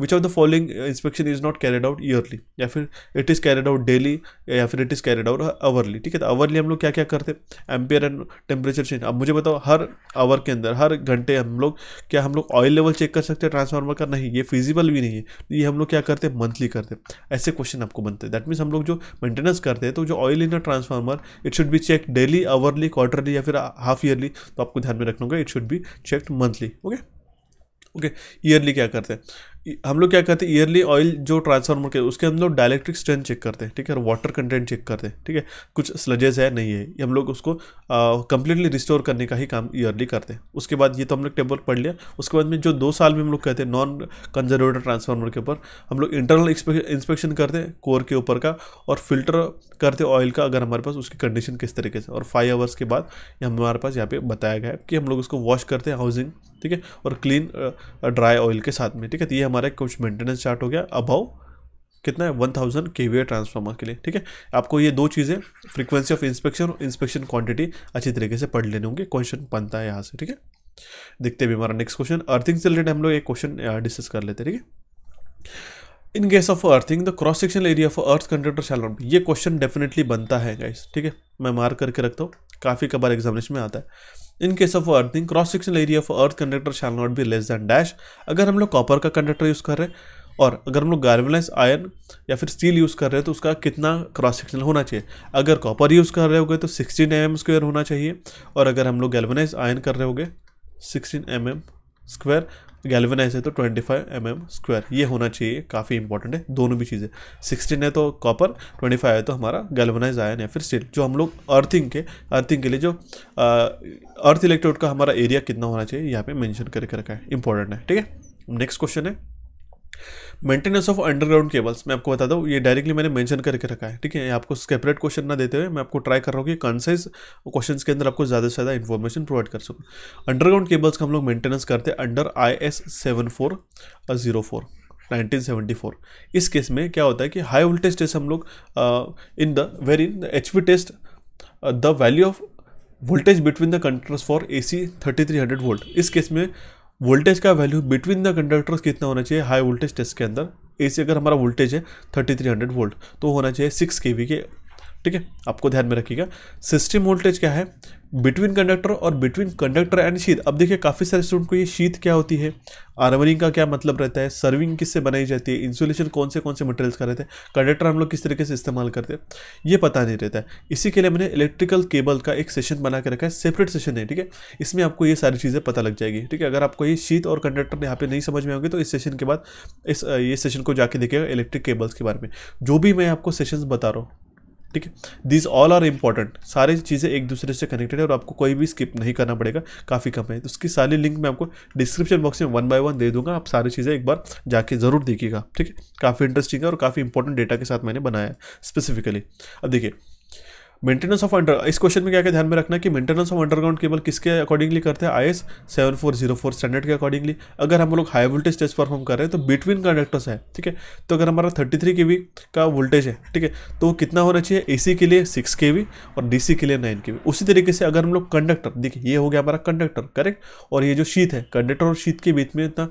which of the following inspection is not carried out yearly या फिर it is carried out daily या फिर it is carried out hourly ठीक है तो आवरली हम लोग क्या क्या करते हैं एम्पियर एंड टेम्परेचर चेंज अब मुझे बताओ हर आवर के अंदर हर घंटे हम लोग क्या हम लोग ऑयल लेवल चेक कर सकते हैं ट्रांसफार्मर का नहीं ये फिजिबल भी नहीं है तो ये हम लोग क्या करते हैं मंथली करते ऐसे क्वेश्चन आपको बनते हैं दैट मीन्स हम लोग जो मेंटेनेंस करते हैं तो जो oil in a transformer it should be check daily hourly quarterly या फिर हाफ ईयरली तो आपको ध्यान में रखना होगा it should be check monthly okay okay yearly क्या करते हैं हम लोग क्या करते हैं ईयरली ऑयल जो ट्रांसफार्मर के उसके हम लोग डायलेक्ट्रिक स्ट्रेंथ चेक करते हैं ठीक है और वाटर कंटेंट चेक करते हैं ठीक है कुछ स्लजेस है नहीं है ये हम लोग उसको कंप्लीटली रिस्टोर करने का ही काम ईयरली करते हैं उसके बाद ये तो हम लोग टेबल पढ़ लिया उसके बाद में जो दो साल में हम लोग कहते हैं नॉन कंजर्वेटर ट्रांसफार्मर के ऊपर हम लोग इंटरनल इंस्पेक्शन करते हैं कोर के ऊपर का और फिल्टर करते हैं ऑयल का अगर हमारे पास उसकी कंडीशन किस तरीके से और फाइव आवर्स के बाद हमारे पास यहाँ पर बताया गया है कि हम लोग उसको वॉश करते हैं हाउसिंग ठीक है और क्लीन ड्राई ऑयल के साथ में ठीक है तो ये हमारा कुछ मेंटेनेंस चार्ट हो गया अबाउ कितना है one thousand k V transformer के लिए ठीक है आपको ये दो चीज़ें फ्रीक्वेंसी ऑफ इंस्पेक्शन और इंस्पेक्शन क्वांटिटी अच्छी तरीके से पढ़ लेने होंगे क्वेश्चन बनता है यहाँ से ठीक है देखते भी हमारा नेक्स्ट क्वेश्चन अर्थिंग से रिलेटेड हम लोग एक क्वेश्चन डिस्कस uh, कर लेते हैं ठीक है in case of earthing the cross section area of earth conductor shall not ये क्वेश्चन डेफिनेटली बनता है गाइस ठीक है मैं मार्क करके रखता हूँ काफ़ी कबार एग्जामिनेशन में आता है in case of earthing cross sectional area of earth conductor shall not be less than dash अगर हम लोग कॉपर का कंडक्टर यूज़ कर रहे हैं और अगर हम लोग गार्वेलाइज आयरन या फिर स्टील यूज़ कर रहे हैं तो उसका कितना क्रॉस सेक्शनल होना चाहिए अगर कॉपर यूज़ कर रहे होगे तो सिक्सटीन एम एम स्क्वायर होना चाहिए और अगर हम लोग गैलवेनाइज आयन कर रहे होगे sixteen m m square galvanize है तो 25 फाइव mm स्क्वायर ये होना चाहिए काफ़ी इंपॉर्टेंट है दोनों भी चीज़ें 16 है तो कॉपर 25 है तो हमारा गैल्वेनाइज आयन या फिर स्टील जो हम लोग अर्थिंग के अर्थिंग के लिए जो अर्थ इलेक्ट्रोड का हमारा एरिया कितना होना चाहिए यहाँ पे मेंशन करके रखा है इंपॉर्टेंट है ठीक है नेक्स्ट क्वेश्चन है मेंटेनेंस ऑफ अंडरग्राउंड केबल्स मैं आपको बता दूँ ये डायरेक्टली मैंने मेंशन करके रखा है ठीक है आपको सेपरेट क्वेश्चन ना देते हुए मैं आपको ट्राई कर रहा हूँ कि कंसाइज क्वेश्चन के अंदर आपको ज़्यादा से ज़्यादा इन्फॉर्मेशन प्रोवाइड कर सकूँ अंडरग्राउंड केबल्स का हम लोग मेंटेनेंस करते हैं under I S seven four zero four 1974 इस केस में क्या होता है कि हाई वोल्टेज टेस्ट हम लोग in the where in H P test the value of voltage between the controls for A C thirty three hundred volt इस case में वोल्टेज का वैल्यू बिटवीन द कंडक्टर्स कितना होना चाहिए हाई वोल्टेज टेस्ट के अंदर ए अगर हमारा वोल्टेज है 3300 वोल्ट तो होना चाहिए 6 के के ठीक है आपको ध्यान में रखिएगा सिस्टम वोल्टेज क्या है बिटवीन कंडक्टर और बिटवीन कंडक्टर एंड शीत अब देखिए काफ़ी सारे स्टूडेंट को ये शीत क्या होती है आर्मरिंग का क्या मतलब रहता है सर्विंग किससे बनाई जाती है इंसुलेशन कौन से कौन से मटेरियल्स का रहता है कंडक्टर हम लोग किस तरीके से इस्तेमाल करते हैं ये पता नहीं रहता है इसी के लिए मैंने इलेक्ट्रिकल केबल का एक सेशन बना के रखा है सेपरेट सेशन है ठीक है इसमें आपको ये सारी चीज़ें पता लग जाएगी ठीक है अगर आपको ये शीत और कंडक्टर यहाँ पर नहीं समझ में आएंगे तो इस सेशन के बाद इस ये सेशन को जाके देखिएगा इलेक्ट्रिक केबल्स के बारे में जो भी मैं आपको सेशन बता रहा हूँ ठीक है दीज ऑल आर इंपॉर्टेंट सारी चीज़ें एक दूसरे से कनेक्टेड है और आपको कोई भी स्किप नहीं करना पड़ेगा काफ़ी कम है तो उसकी सारी लिंक मैं आपको डिस्क्रिप्शन बॉक्स में वन बाय वन दे दूंगा आप सारी चीज़ें एक बार जाके ज़रूर देखिएगा ठीक है काफ़ी इंटरेस्टिंग है और काफ़ी इंपॉर्टेंट डेटा के साथ मैंने बनाया है स्पेसिफिकली अब देखिए मेंटेनेंस ऑफ अंडर इस क्वेश्चन में क्या क्या ध्यान में रखना है कि मेंटेनेंस ऑफ अंडरग्राउंड केबल किसके अकॉर्डिंगली करते हैं I S seven four zero four standard के अकॉर्डिंगली अगर हम लोग हाई वोल्टेज टेस्ट परफॉर्म कर रहे हैं तो बिटवीन कंडक्टर्स है ठीक है तो अगर हमारा थर्टी थ्री के वी का वोल्टेज है ठीक है तो वो कितना होना चाहिए ए सी के लिए सिक्स के वी और डी सी के लिए नाइन के वी उसी तरीके से अगर हम लोग कंडक्टर देखिए ये हो गया हमारा कंडक्टर करेक्ट और ये जो शीत है कंडक्टर और शीत के बीच में इतना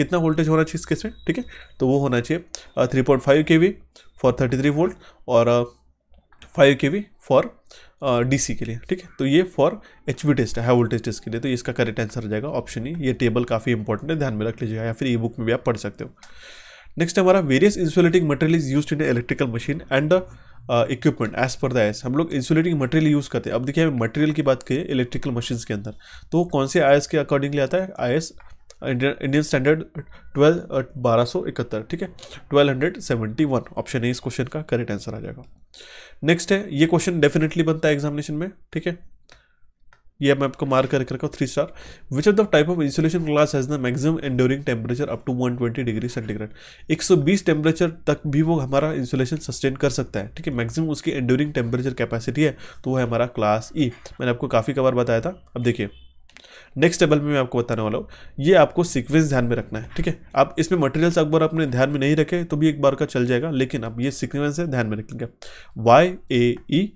कितना वोल्टेज होना चाहिए इसके से ठीक है तो वो होना चाहिए three point five K V for thirty three volt और five K V for D C के लिए ठीक है तो ये फॉर एच वी टेस्ट है हाई वोल्टेज टेस्ट के लिए तो इसका करेक्ट आंसर हो जाएगा ऑप्शन ही e, ये टेबल काफ़ी इंपॉर्टेंट है ध्यान में रख लीजिएगा या फिर ई बुक में भी आप पढ़ सकते हो नेक्स्ट हमारा various insulating material is use in electrical machine and equipment as per the S हम लोग इंसुलेटिंग मटेरियल यूज़ करते हैं अब देखिए मटेरियल की बात करिए इलेक्ट्रिकल मशीन के अंदर तो कौन से आई के अकॉर्डिंगली आता है आई इंडियन स्टैंडर्ड ट्वेल्व बारह सौ इकहत्तर ठीक है twelve hundred seventy one option है इस क्वेश्चन का करेक्ट आंसर आ जाएगा नेक्स्ट है ये क्वेश्चन डेफिनेटली बनता है एग्जामिनेशन में ठीक है ये मैं आपको मार्क करके रखा three star which of the type of insulation glass has the maximum enduring temperature up to 120 degree centigrade 120 temperature तक भी वो हमारा इंसुलेशन सस्टेन कर सकता है ठीक है मैक्सिमम उसकी एंडोरिंग टेम्परेचर कैपेसिटी है तो वो है हमारा क्लास ई e। मैंने आपको काफ़ी कबार बताया था अब देखिए नेक्स्ट टेबल में मैं आपको बताने वाला हूँ ये आपको सीक्वेंस ध्यान में रखना है ठीक है आप इसमें मटेरियल्स अकबर आपने ध्यान में नहीं रखे तो भी एक बार का चल जाएगा लेकिन आप ये सिक्वेंस है ध्यान में रखेंगे Y A E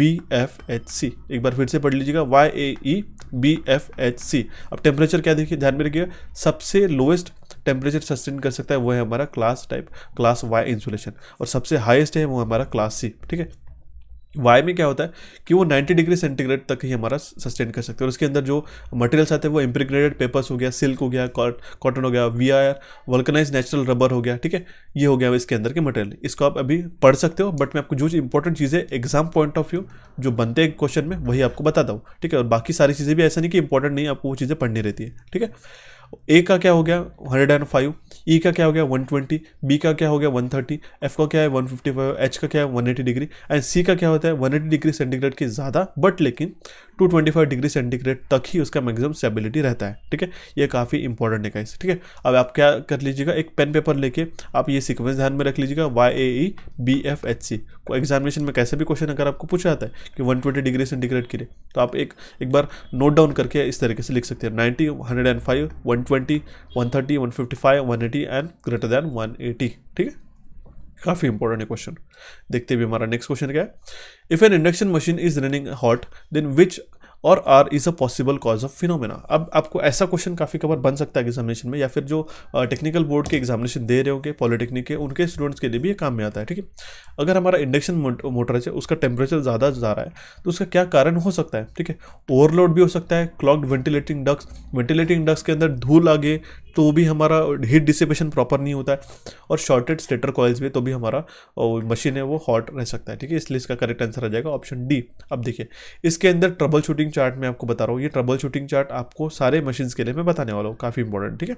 B F H C एक बार फिर से पढ़ लीजिएगा Y A E B F H C अब टेम्परेचर क्या देखिए ध्यान में रखिएगा सबसे लोएस्ट टेम्परेचर सस्टेन कर सकता है वो है हमारा class type class Y insulation और सबसे हाइस्ट है वो हमारा क्लास सी ठीक है वाई में क्या होता है कि वो 90 डिग्री सेंटीग्रेड तक ही हमारा सस्टेन कर सकते हैं और उसके अंदर जो मटेरियल्स आते हैं वो इम्प्रिग्नेटेड पेपर्स हो गया सिल्क हो गया कॉटन हो गया V R vulcanised natural rubber हो गया ठीक है ये हो गया इसके अंदर के मटेरियल इसको आप अभी पढ़ सकते हो बट मैं आपको जो इंपॉर्टेंट चीज़ें एग्जाम पॉइंट ऑफ व्यू जो बनते हैं क्वेश्चन में वही आपको बताता हूँ ठीक है और बाकी सारी चीज़ें भी ऐसा नहीं कि इंपॉर्टेंट नहीं आपको वो चीज़ें पढ़नी रहती है ठीक है ए का क्या हो गया हंड्रेड एंड फाइव ई का क्या हो गया वन ट्वेंटी बी का क्या हो गया वन थर्टी एफ का क्या है वन फिफ्टी फाइव एच का क्या है one eighty degree and C का क्या होता है वन एटी डिग्री सेंटीग्रेड की ज़्यादा बट लेकिन two twenty five degree centigrade तक ही उसका मैक्सिमम स्टेबिलिटी रहता है ठीक है ये काफ़ी इंपॉर्टेंट है गाइस ठीक है अब आप क्या कर लीजिएगा एक पेन पेपर लेके आप ये सिक्वेंस ध्यान में रख लीजिएगा Y A E B F H C को एग्जामिनेशन में कैसे भी क्वेश्चन अगर आपको पूछा जाता है कि वन ट्वेंटी डिग्री सेंटीग्रेड के लिए तो आप एक एक बार नोट डाउन करके इस तरीके से लिख सकते हैं ninety hundred and five one 120, 130, 155, 180 and greater than 180 ठीक है काफ़ी इंपॉर्टेंट है क्वेश्चन देखते भी हमारा नेक्स्ट क्वेश्चन क्या है if an induction machine is running hot then which or are is a possible cause of phenomena अब आपको ऐसा क्वेश्चन काफ़ी कवर बन सकता है एग्जामिनेशन में या फिर जो टेक्निकल बोर्ड के एग्जामिनेशन दे रहे होंगे पॉलिटेक्निक के उनके स्टूडेंट्स के लिए भी ये काम में आता है ठीक है अगर हमारा इंडक्शन मोटर है उसका टेम्परेचर ज़्यादा जा रहा है तो उसका क्या कारण हो सकता है ठीक है ओवरलोड भी हो सकता है clogged ventilating ducts ventilating ducts के अंदर धूल आ गए तो भी हमारा हीट डिसिपेशन प्रॉपर नहीं होता है और शॉर्टेड स्टेटर कॉइल्स भी तो भी हमारा मशीन है वो हॉट रह सकता है ठीक है इसलिए इसका करेक्ट आंसर आ जाएगा ऑप्शन डी अब देखिए इसके अंदर ट्रबल शूटिंग शूटिंग चार्ट में आपको बता रहा हूँ ये ट्रबल शूटिंग चार्ट आपको सारे मशीन्स के लिए मैं बताने वाला हूँ काफ़ी इंपॉर्टेंट ठीक है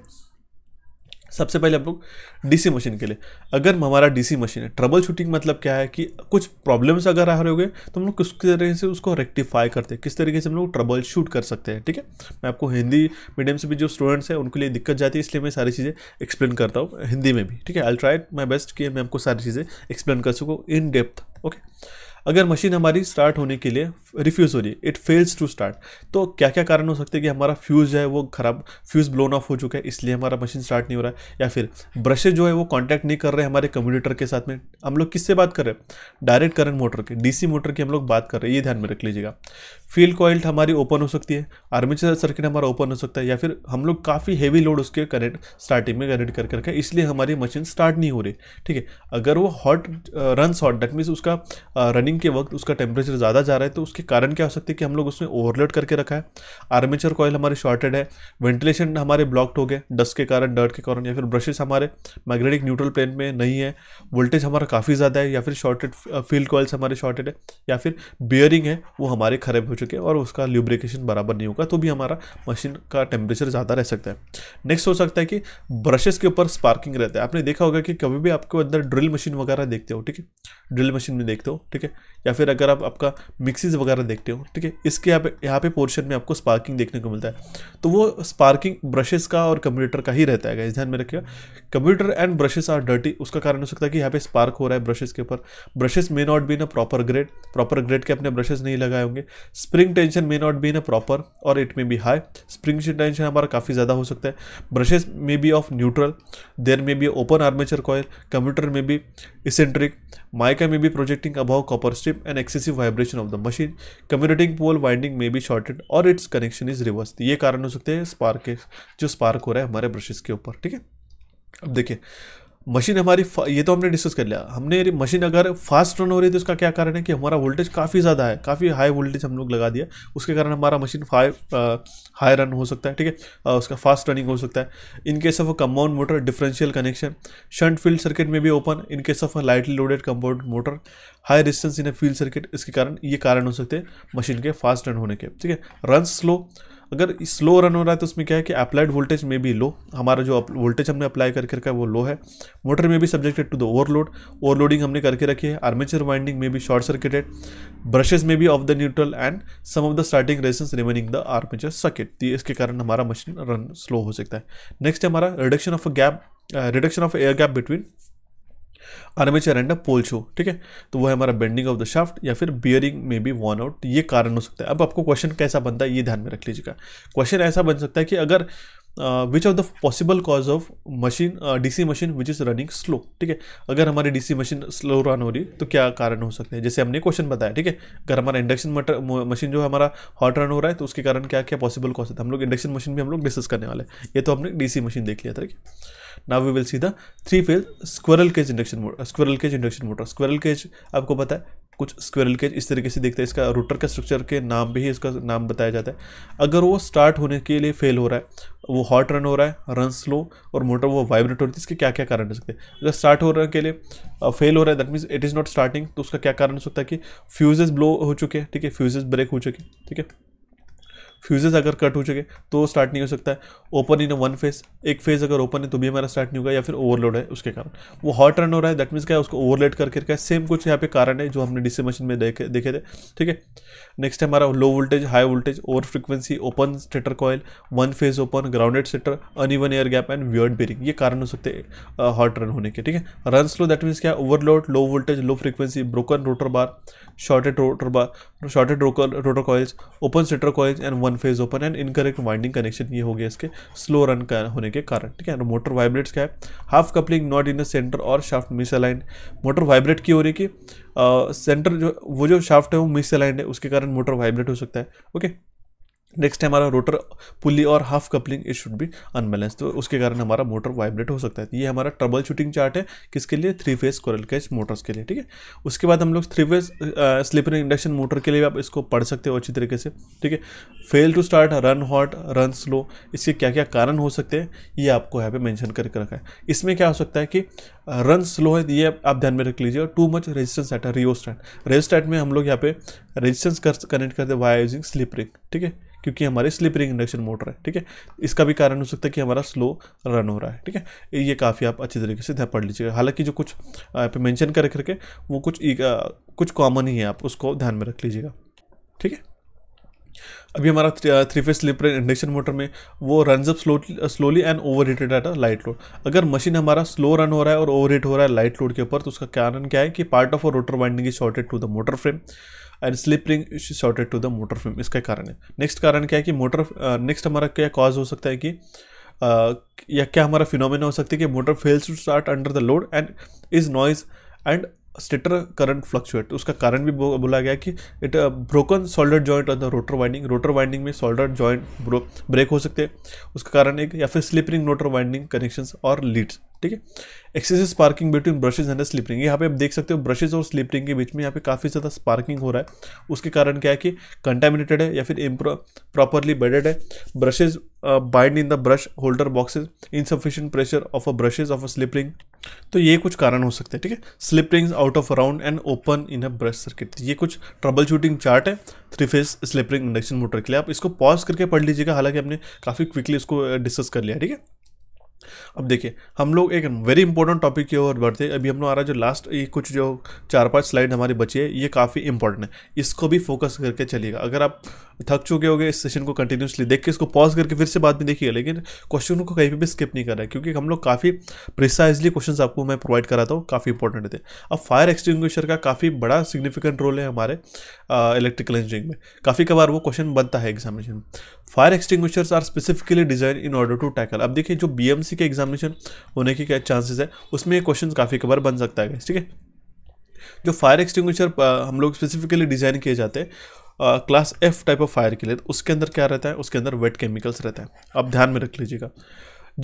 सबसे पहले हम लोग डीसी मशीन के लिए अगर हमारा डीसी मशीन है ट्रबल शूटिंग मतलब क्या है कि कुछ प्रॉब्लम्स अगर आ रहे होंगे तो हम लोग किस तरीके से उसको रेक्टिफाई करते हैं किस तरीके से हम लोग ट्रबल शूट कर सकते हैं ठीक है मैं आपको हिंदी मीडियम से भी जो स्टूडेंट्स हैं उनके लिए दिक्कत जाती है इसलिए मैं सारी चीज़ें एक्सप्लेन करता हूँ हिंदी में भी ठीक है आई ट्राई माई बेस्ट कि मैं आपको सारी चीज़ें एक्सप्लेन कर सकूँ इन डेप्थ ओके अगर मशीन हमारी स्टार्ट होने के लिए रिफ्यूज़ हो रही है इट फेल्स टू स्टार्ट तो क्या क्या कारण हो सकते हैं कि हमारा फ्यूज़ है वो ख़राब फ्यूज़ ब्लोन ऑफ हो चुका है इसलिए हमारा मशीन स्टार्ट नहीं हो रहा है या फिर ब्रशे जो है वो कॉन्टैक्ट नहीं कर रहे हमारे कम्यूटर के साथ में हम लोग किससे बात कर रहे हैं डायरेक्ट करंट मोटर के डीसी मोटर की हम लोग बात कर रहे हैं ये ध्यान में रख लीजिएगा फील्ड कॉइल्ड हमारी ओपन हो सकती है आर्मेचर सर्किट हमारा ओपन हो सकता है या फिर हम लोग काफ़ी हेवी लोड उसके कनेक्ट स्टार्टिंग में कनेक्ट कर करके इसलिए हमारी मशीन स्टार्ट नहीं हो रही ठीक है अगर वो hot run hot that means उसका रनिंग uh, के वक्त उसका टेम्परेचर ज़्यादा जा रहा है तो उसके कारण क्या हो सकती है कि हम लोग उसमें ओवरलोड करके रखा है आर्मेचर कॉयल हमारे शॉर्टेड है वेंटिलेशन हमारे ब्लॉक्ड हो गए डस्ट के कारण डर्ट के कारण या फिर ब्रशेज हमारे मैग्नेटिक न्यूट्रल प्लेन में नहीं है वोल्टेज हमारा काफ़ी ज़्यादा है या फिर शॉर्टेड फील्ड कॉयल्स हमारे शॉर्टेड है या फिर बियरिंग है वो हमारे खराब हो चुके हैं और उसका ल्यूब्रिकेशन बराबर नहीं होगा तो भी हमारा मशीन का टेम्परेचर ज़्यादा रह सकता है नेक्स्ट हो सकता है कि ब्रशेस के ऊपर स्पार्किंग रहता है आपने देखा होगा कि कभी भी आपके अंदर ड्रिल मशीन वगैरह देखते हो ठीक है ड्रिल मशीन में देखते हो ठीक है या फिर अगर आप आपका मिक्सीज वगैरह देखते हो ठीक है इसके यहाँ पे यहाँ पे पोर्शन में आपको स्पार्किंग देखने को मिलता है तो वो स्पार्किंग ब्रशेस का और कंप्यूटर का ही रहता है इस ध्यान में रखिएगा computer and brushes are dirty उसका कारण हो सकता है कि यहाँ पे स्पार्क हो रहा है ब्रशेस के ऊपर brushes may not be the proper grade proper grade के अपने ब्रशेज नहीं लगाए होंगे spring tension may not be the proper और it may be high spring tension हमारा काफ़ी ज़्यादा हो सकता है brushes may be off neutral there may be open armature coil computer में भी eccentric mica may be projecting above copper strip and excessive vibration of the machine commutating pole winding may be shorted और its connection is reverse ये कारण हो सकते हैं spark के जो स्पार्क हो रहा है हमारे ब्रशेज के ऊपर ठीक है अब देखिए मशीन हमारी ये तो हमने डिस्कस कर लिया हमने मशीन अगर फास्ट रन हो रही है तो उसका क्या कारण है कि हमारा वोल्टेज काफ़ी ज़्यादा है काफ़ी हाई वोल्टेज हम लोग लगा दिया उसके कारण हमारा मशीन फाइव हाई रन हो सकता है ठीक है उसका फास्ट रनिंग हो सकता है in case of a compound motor differential connection shunt field circuit में भी open in case of a lightly loaded compound motor high resistance in a field circuit इसके कारण ये कारण हो सकते हैं मशीन के फास्ट रन होने के ठीक है रन स्लो अगर स्लो रन हो रहा है तो उसमें क्या है कि अप्लाइड वोल्टेज में भी लो हमारा जो वोल्टेज हमने अप्लाई करके रखा है वो लो है मोटर में भी subjected to the overload overloading हमने करके रखी है आर्मेचर वाइंडिंग में भी शॉर्ट सर्किटेड ब्रशेज में भी off the neutral and some of the starting resistance remaining the armature circuit इसके कारण हमारा मशीन रन स्लो हो सकता है नेक्स्ट हमारा reduction of a gap reduction of air gap between armature and a shoe ठीक है तो वो है हमारा बेंडिंग ऑफ द शाफ्ट या फिर बियरिंग में बी वॉन आउट ये कारण हो सकता है अब आपको क्वेश्चन कैसा बनता है ये ध्यान में रख लीजिएगा क्वेश्चन ऐसा बन सकता है कि अगर which of the possible cause of machine DC machine which is running slow ठीक है अगर हमारी डीसी मशीन स्लो रन हो रही तो क्या कारण हो सकते हैं जैसे हमने क्वेश्चन बताया ठीक है अगर हमारा इंडक्शन मशीन जो हमारा हॉट रन हो रहा है तो उसके कारण क्या क्या पॉसिबल कॉज है तो हम लोग इंडक्शन मशीन भी हम लोग डिस्कस करने वाले ये तो हमने डीसी मशीन देख लिया था ठीक है now we will see the three phase squirrel cage induction motor uh, squirrel cage induction motor squirrel cage आपको पता है कुछ स्क्वेरल केज इस तरीके से देखते हैं इसका रूटर का स्ट्रक्चर के नाम भी इसका नाम बताया जाता है अगर वो स्टार्ट होने के लिए फेल हो रहा है वो हॉट रन हो रहा है रन स्लो और मोटर वो वाइब्रेट हो रही है तो इसके क्या क्या कारण हो सकते हैं अगर स्टार्ट हो रहा के लिए फेल uh, हो रहा है that means it is not starting तो उसका क्या कारण हो सकता है कि फ्यूजेज ब्लो हो चुके हैं ठीक है फ्यूजेस ब्रेक हो चुके हैं ठीक है फ्यूजेज अगर कट हो चुके तो स्टार्ट नहीं हो सकता है ओपन इन वन फेज एक फेज अगर ओपन है तो भी हमारा स्टार्ट नहीं होगा या फिर ओवरलोड है उसके कारण वो हॉट रन हो रहा है दैट मीन्स क्या है उसको ओवरलेट करके रखा है सेम कुछ यहाँ पे कारण है जो हमने डीसी मशीन में देखे देखे थे ठीक है नेक्स्ट है हमारा low voltage high voltage over frequency open stator coil one phase open grounded stator uneven air gap and weird bearing ये कारण हो सकते हॉट रन होने के ठीक है रन स्लो दैट मीन्स क्या overload low voltage low frequency broken rotor bar shorted rotor bar shorted rotor coils open stator coils and one phase open and incorrect winding connection ये हो गया इसके slow run का होने के कारण ठीक है मोटर वाइब्रेट्स क्या है half coupling not in the centre और shaft misaligned motor vibrate की हो रही कि सेंटर जो वो जो शाफ्ट है वो मिस अलाइंड है उसके कारण मोटर वाइब्रेट हो सकता है ओके okay? नेक्स्ट हमारा रोटर पुली और half coupling it should be unbalance तो उसके कारण हमारा मोटर वाइब्रेट हो सकता है ये हमारा ट्रबल शूटिंग चार्ट है किसके लिए three phase squirrel cage motors के लिए ठीक है उसके बाद हम लोग three phase slip ring induction motor के लिए भी आप इसको पढ़ सकते हो अच्छी तरीके से ठीक है fail to start run hot run slow इसके क्या क्या कारण हो सकते हैं ये आपको यहाँ पे मैंशन करके रखा है इसमें क्या हो सकता है कि रन स्लो है ये आप ध्यान में रख लीजिए too much resistance at rheostat resistance में हम लोग यहाँ पे रेजिस्टेंस कनेक्ट करते वाई यूजिंग स्लिपरिंग ठीक है क्योंकि हमारे स्लिपरिंग इंडक्शन मोटर है ठीक है इसका भी कारण हो सकता है कि हमारा स्लो रन हो रहा है ठीक है ये काफ़ी आप अच्छे तरीके से ध्यान पढ़ लीजिएगा हालांकि जो कुछ आप मैंशन कर करके वो कुछ कुछ कॉमन ही है आप उसको ध्यान में रख लीजिएगा ठीक है अभी हमारा three phase slip induction motor में वो run up slow slowly and overheated at a light load अगर मशीन हमारा स्लो रन हो रहा है और ओवर हीट हो रहा है लाइट लोड के ऊपर तो उसका कारण क्या है कि part of a rotor winding is shorted to the motor frame and slip ring shorted to the motor film इसका कारण है नेक्स्ट कारण क्या है कि मोटर नेक्स्ट uh, हमारा क्या कॉज हो सकता है कि uh, या क्या हमारा फिनोमिना हो सकती है कि motor fails to start under the load and is noise and stator current fluctuate उसका कारण भी बोला गया कि it broken solder joint on the rotor winding rotor winding में सोल्डर जॉइंट ब्रेक हो सकते हैं उसका कारण एक या फिर स्लिपरिंग रोटर वाइंडिंग कनेक्शंस और लीड्स ठीक है excessive sparking between brushes and slip ring यहाँ पे आप देख सकते हो ब्रशेज और स्लिपरिंग के बीच में यहाँ पे काफ़ी ज़्यादा स्पार्किंग हो रहा है उसके कारण क्या है कि कंटेमिनेटेड है या फिर प्रॉपरली बेडेड है brushes bind in the brush holder boxes insufficient pressure of a brushes of a slip ring तो ये कुछ कारण हो सकते हैं ठीक है slip ring out of round and open in a brush circuit ये कुछ ट्रबल शूटिंग चार्ट है three phase slip ring induction motor के लिए आप इसको पॉज करके पढ़ लीजिएगा हालांकि हमने काफ़ी क्विकली इसको डिस्कस uh, कर लिया ठीक है अब देखिए हम लोग एक वेरी इंपॉर्टेंट टॉपिक की ओर बढ़ते अभी हम लोग आ रहा जो लास्ट ये कुछ जो चार पांच स्लाइड हमारी बची है ये काफ़ी इंपॉर्टेंट है इसको भी फोकस करके चलिएगा अगर आप थक चुके होंगे इस सेशन को कंटिन्यूसली देख के इसको पॉज करके फिर से बाद में देखिए लेकिन क्वेश्चन को कहीं पर भी स्किप नहीं कर रहा है क्योंकि हम लोग काफ़ी प्रिसाइजली क्वेश्चन आपको मैं प्रोवाइड कराता हूँ काफ़ी इंपॉर्टेंट थे अब फायर एक्सटिंग्विशर का काफ़ी बड़ा सिग्निफिकेंट रोल है हमारे इलेक्ट्रिकल इंजीनियरिंग में काफ़ी कबार वो क्वेश्चन बनता है examination fire extinguishers are specifically design in order to tackle अब देखिए जो बीएमसी के एग्जामिनेशन होने के क्या चांसेस है उसमें ये क्वेश्चन काफ़ी कबार बन सकता है ठीक है जो फायर एक्सटिंग्विशर हम लोग स्पेसिफिकली डिज़ाइन किए जाते हैं class F type of fire के लिए तो उसके अंदर क्या रहता है उसके अंदर वेट केमिकल्स रहता है आप ध्यान में रख लीजिएगा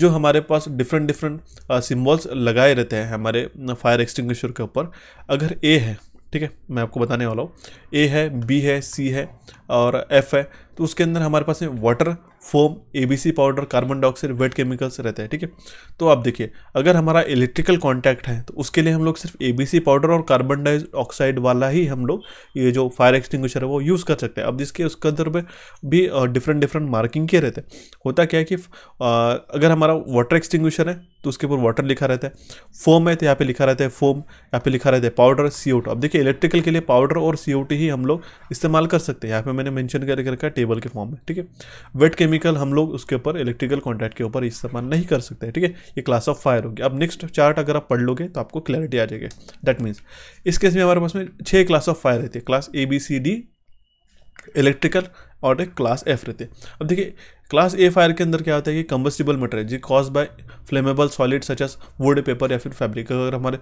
जो हमारे पास डिफरेंट डिफरेंट सिम्बल्स लगाए रहते हैं हमारे फायर एक्सटिंग्विशर के ऊपर अगर ए है ठीक है मैं आपको बताने वाला हूँ ए है बी है सी है और एफ है तो उसके अंदर हमारे पास है water foam ABC powder carbon dioxide wet chemicals रहते हैं ठीक है तो आप देखिए अगर हमारा इलेक्ट्रिकल कॉन्टैक्ट है तो उसके लिए हम लोग सिर्फ एबीसी पाउडर और कार्बन डाइऑक्साइड वाला ही हम लोग ये जो फायर एक्सटिंग्विशर है वो यूज़ कर सकते हैं अब जिसके उसके अंदर में भी डिफरेंट डिफरेंट मार्किंग के रहते हैं होता क्या है कि अगर हमारा वाटर एक्सटिंग्विशर है तो उसके ऊपर वाटर लिखा रहता है फोम है तो यहाँ पे लिखा रहता है फोम यहाँ पे लिखा रहता है पाउडर सी अब देखिए इलेक्ट्रिकल के लिए पाउडर और सी ही हम लोग इस्तेमाल कर सकते हैं यहाँ पे मैंने मैंशन कर रखा है टेबल के फॉर्म में ठीक है वेट केमिकल हम लोग उसके ऊपर इलेक्ट्रिकल कॉन्टैक्ट के ऊपर इस्तेमाल नहीं कर सकते ठीक है ये क्लास ऑफ फायर होगी अब नेक्स्ट चार्ट अगर आप पढ़ लोगे तो आपको क्लैरिटी आ जाएगी दैट मीन्स इस केस में हमारे पास में छः क्लास ऑफ फायर रहती है class A B C D electrical और एक क्लास एफ रहते हैं अब देखिए क्लास ए फायर के अंदर क्या होता है कि कम्बस्टिबल मटेरियल जी cause by flammable solid such as wood paper या फिर फैब्रिक अगर हमारे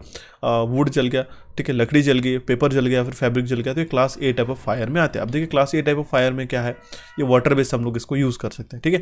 वुड जल गया ठीक है लकड़ी जल गई पेपर जल गया फिर फैब्रिक जल गया तो ये class A type of fire में आते हैं अब देखिए class A type of fire में क्या है ये वाटर बेस्ड हम लोग इसको यूज़ कर सकते हैं ठीक है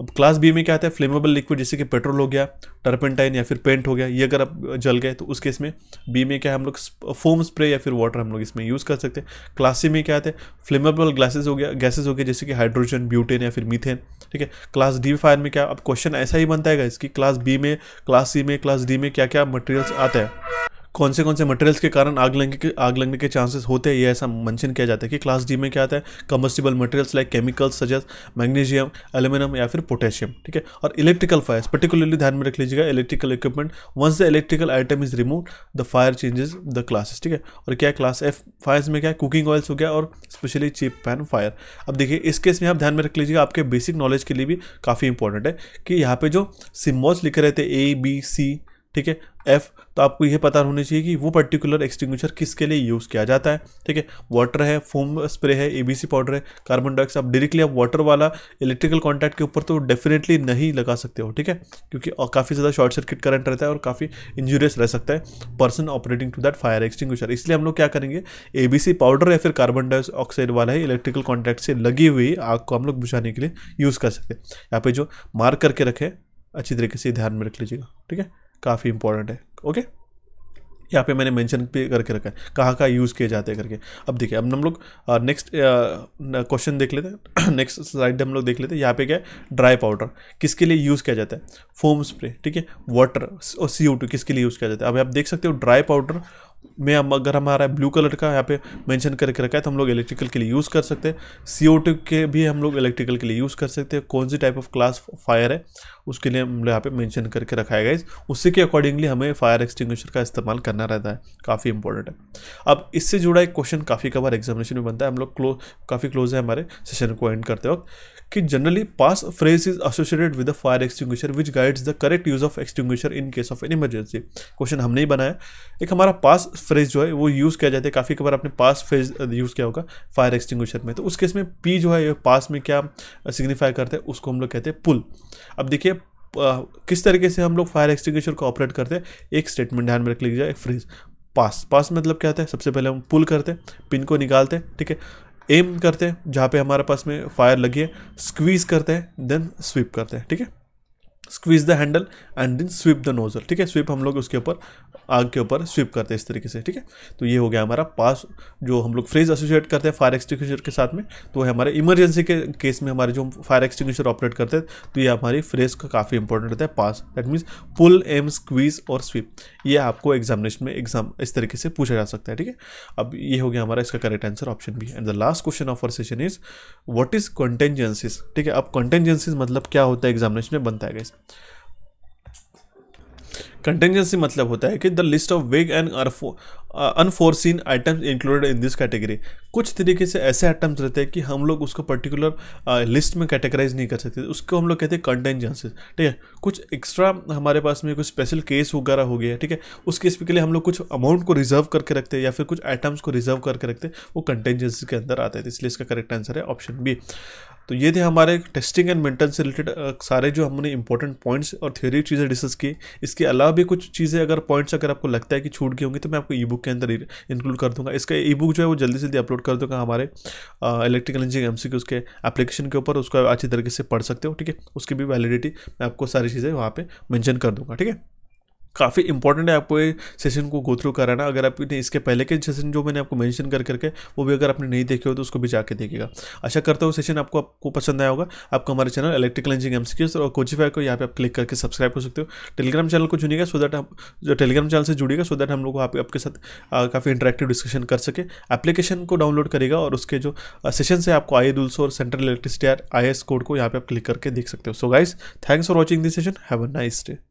अब क्लास बी में क्या आता है फ्लेमेबल लिक्विड जैसे कि पेट्रोल हो गया टर्पेंटाइन या फिर पेंट हो गया ये अगर आप जल गए तो उस केस में बी में क्या है हम लोग फोम स्प्रे या फिर वाटर हम लोग इसमें यूज़ कर सकते हैं क्लास सी में क्या आते हैं फ्लेमेबल ग्लासेस हो गया गैसेज हो गए जैसे कि हाइड्रोजन ब्यूटेन या फिर मीथेन ठीक है क्लास डी फायर में क्या अब क्वेश्चन ऐसा ही बनता है इसकी क्लास बी में क्लास सी में क्लास डी में क्या क्या मटेरियल्स आता है कौन से कौन से मटेरियल्स के कारण आग लगने के आग लगने के चांसेस होते हैं ये ऐसा मेंशन किया जाता है कि क्लास डी में क्या आता है combustible materials like chemicals such as magnesium aluminium या फिर पोटेशियम ठीक है और इलेक्ट्रिकल फायर्स पर्टिकुलरली ध्यान में रख लीजिएगा electrical equipment once the electrical item is remove the fire changes the classes ठीक है और क्या क्लास एफ फायर्स में क्या है कुकिंग ऑयल्स हो गया और स्पेशली चिप पैन फायर अब देखिए इस केस में आप ध्यान में रख लीजिएगा आपके बेसिक नॉलेज के लिए भी काफ़ी इंपॉर्टेंट है कि यहाँ पे जो सिम्बॉल्स लिखे रहते ए बी सी ठीक है एफ तो आपको यह पता होना चाहिए कि वो पर्टिकुलर एक्सटिंग्विशर किसके लिए यूज़ किया जाता है ठीक है वाटर है फोम स्प्रे है एबीसी पाउडर है कार्बन डाइऑक्साइड आप डायरेक्टली आप वाटर वाला इलेक्ट्रिकल कॉन्टैक्ट के ऊपर तो डेफिनेटली नहीं लगा सकते हो ठीक है क्योंकि काफ़ी ज़्यादा शॉर्ट सर्किट करंट रहता है और काफ़ी इंजूरियस रह सकता है person operating to that fire extinguisher इसलिए हम लोग क्या करेंगे एबीसी पाउडर या फिर कार्बन डाइऑक्साइड वाला है इलेक्ट्रिकल कॉन्टैक्ट से लगी हुई आग को हम लोग बुझाने के लिए यूज़ कर सकते हैं यहाँ पे जो मार्क करके रखें अच्छी तरीके से ध्यान में रख लीजिएगा ठीक है काफ़ी इंपॉर्टेंट है ओके यहाँ पे मैंने मेंशन भी करके रखा है कहाँ कहाँ यूज़ किए जाते हैं करके अब देखिए अब हम लोग नेक्स्ट uh, क्वेश्चन uh, देख लेते हैं नेक्स्ट स्लाइड हम लोग देख लेते हैं यहाँ पे क्या है ड्राई पाउडर किसके लिए यूज़ किया जाता है फोम स्प्रे ठीक है वाटर और सी किसके लिए यूज़ किया जाता है अब आप देख सकते हो ड्राई पाउडर में हम अगर हमारा ब्लू कलर का यहाँ पे मेंशन करके रखा है तो हम लोग इलेक्ट्रिकल के लिए यूज़ कर सकते हैं सी के भी हम लोग इलेक्ट्रिकल के लिए यूज़ कर सकते हैं कौन सी टाइप ऑफ क्लास फायर है उसके लिए हम लोग यहाँ पे मेंशन करके रखा है गाइज उसी के अकॉर्डिंगली हमें फायर एक्सटिंग्विशर का इस्तेमाल करना रहता है काफ़ी इंपॉर्टेंट है अब इससे जुड़ा एक क्वेश्चन काफ़ी कबार एग्जामिनेशन में बनता है हम लोग क्लो काफ़ी क्लोज है हमारे सेशन को एंड करते वक्त कि generally PASS phrase is associated with the fire extinguisher which guides the correct use of extinguisher in case of an emergency question हमने ही बनाया एक हमारा पास फ्रेज जो है वो यूज़ किया जाता है काफ़ी कबार आपने पास फ्रेज यूज़ किया होगा फायर एक्सटिंग्विशर में तो उस केस में पी जो है पास में क्या सिग्निफाई करते हैं उसको हम लोग कहते हैं पुल अब देखिए uh, किस तरीके से हम लोग फायर एक्सटिंग्विशर को ऑपरेट करते हैं एक स्टेटमेंट ध्यान में रख लीजिए एक फ्रेज पास पास मतलब क्या होता है सबसे पहले हम पुल करते हैं पिन को निकालते हैं ठीक है एम करते हैं जहाँ पे हमारे पास में फायर लगी है स्क्वीज़ करते हैं देन स्वीप करते हैं ठीक है squeeze the handle and then sweep the nozzle ठीक है स्वीप हम लोग उसके ऊपर आग के ऊपर स्वीप करते हैं इस तरीके से ठीक है तो ये हो गया हमारा पास जो हम लोग फ्रेज एसोसिएट करते हैं फायर एक्सटिंग्विशर के साथ में तो है हमारे इमरजेंसी के केस में हमारे जो फायर एक्सटिंग्विशर ऑपरेट करते हैं तो ये हमारी फ्रेज का काफ़ी इंपॉर्टेंट रहता है PASS that means pull aim squeeze और स्वीप ये आपको एग्जामिनेशन में एग्जाम इस तरीके से पूछा जा सकता है ठीक है अब ये हो गया हमारा इसका करेक्ट आंसर ऑप्शन भी and the last question of our session is what is contingencies ठीक है अब कॉन्टेंजेंसीज मतलब क्या होता है एग्जामिनेशन में बनता है कंटेंजेंसी मतलब होता है कि the list of vague and unforeseen items included in this category कुछ तरीके से ऐसे आइटम्स रहते हैं कि हम लोग उसको पर्टिकुलर लिस्ट uh, में कैटेगराइज नहीं कर सकते उसको हम लोग कहते हैं कंटेंजेंसी ठीक है कुछ एक्स्ट्रा हमारे पास में कुछ स्पेशल केस वगैरह हो गया है ठीक है उस केस के लिए हम लोग कुछ अमाउंट को रिजर्व करके रखते हैं या फिर कुछ आइटम्स को रिजर्व करके रखते हैं वो कंटेंजेंसी के अंदर आते हैं इसलिए इसका करेक्ट आंसर है ऑप्शन बी तो ये थे हमारे टेस्टिंग एंड मेंटेन से रिलेटेड सारे जो हमने इंपॉर्टेंट पॉइंट्स और थ्योरी चीज़ें डिस्कस की इसके अलावा भी कुछ चीज़ें अगर पॉइंट्स अगर आपको लगता है कि छूट गई होंगी तो मैं आपको ई बुक के अंदर इंक्लूड कर दूंगा इसका ई बुक जो है वो जल्दी से जल्दी अपलोड कर दूंगा हमारे इलेक्ट्रिकल इंजीनियरिंग एम सी उसके एप्लीकेशन के ऊपर उसको अच्छी तरीके से पढ़ सकते हो ठीक है उसकी भी वैलिडिटी मैं आपको सारी चीज़ें वहाँ पर मैंशन कर दूँगा ठीक है काफ़ी इंपॉर्टेंट है आपको ये सेशन को गो थ्रू कराना अगर आपने इसके पहले के सेशन जो मैंने आपको मैंशन कर करके वो भी अगर आपने नहीं देखे हो तो उसको भी जाके देखिएगा अच्छा करता हूँ सेशन आपको आपको पसंद आया होगा आपको हमारे चैनल इलेक्ट्रिकल एम सी और कोचिफाई को यहाँ पे आप क्लिक करके सब्सक्राइब कर सकते हो टेलीग्राम चैनल को चुनेगा सो दैट आप जो टेलीग्राम चैनल से जुड़ेगा सो दैट हम लोग आप, आपके साथ काफ़ी इंटरेक्टिव डिस्कशन कर सके एप्लीकेशन को डाउनलोड करेगा और उसके जो सेशन से आपको आई दूल्स और सेंट्रल इलेक्ट्रिसिटी आई कोड को यहाँ पर आप क्लिक करके देख सकते हो so guys thanks for watching this session have a nice day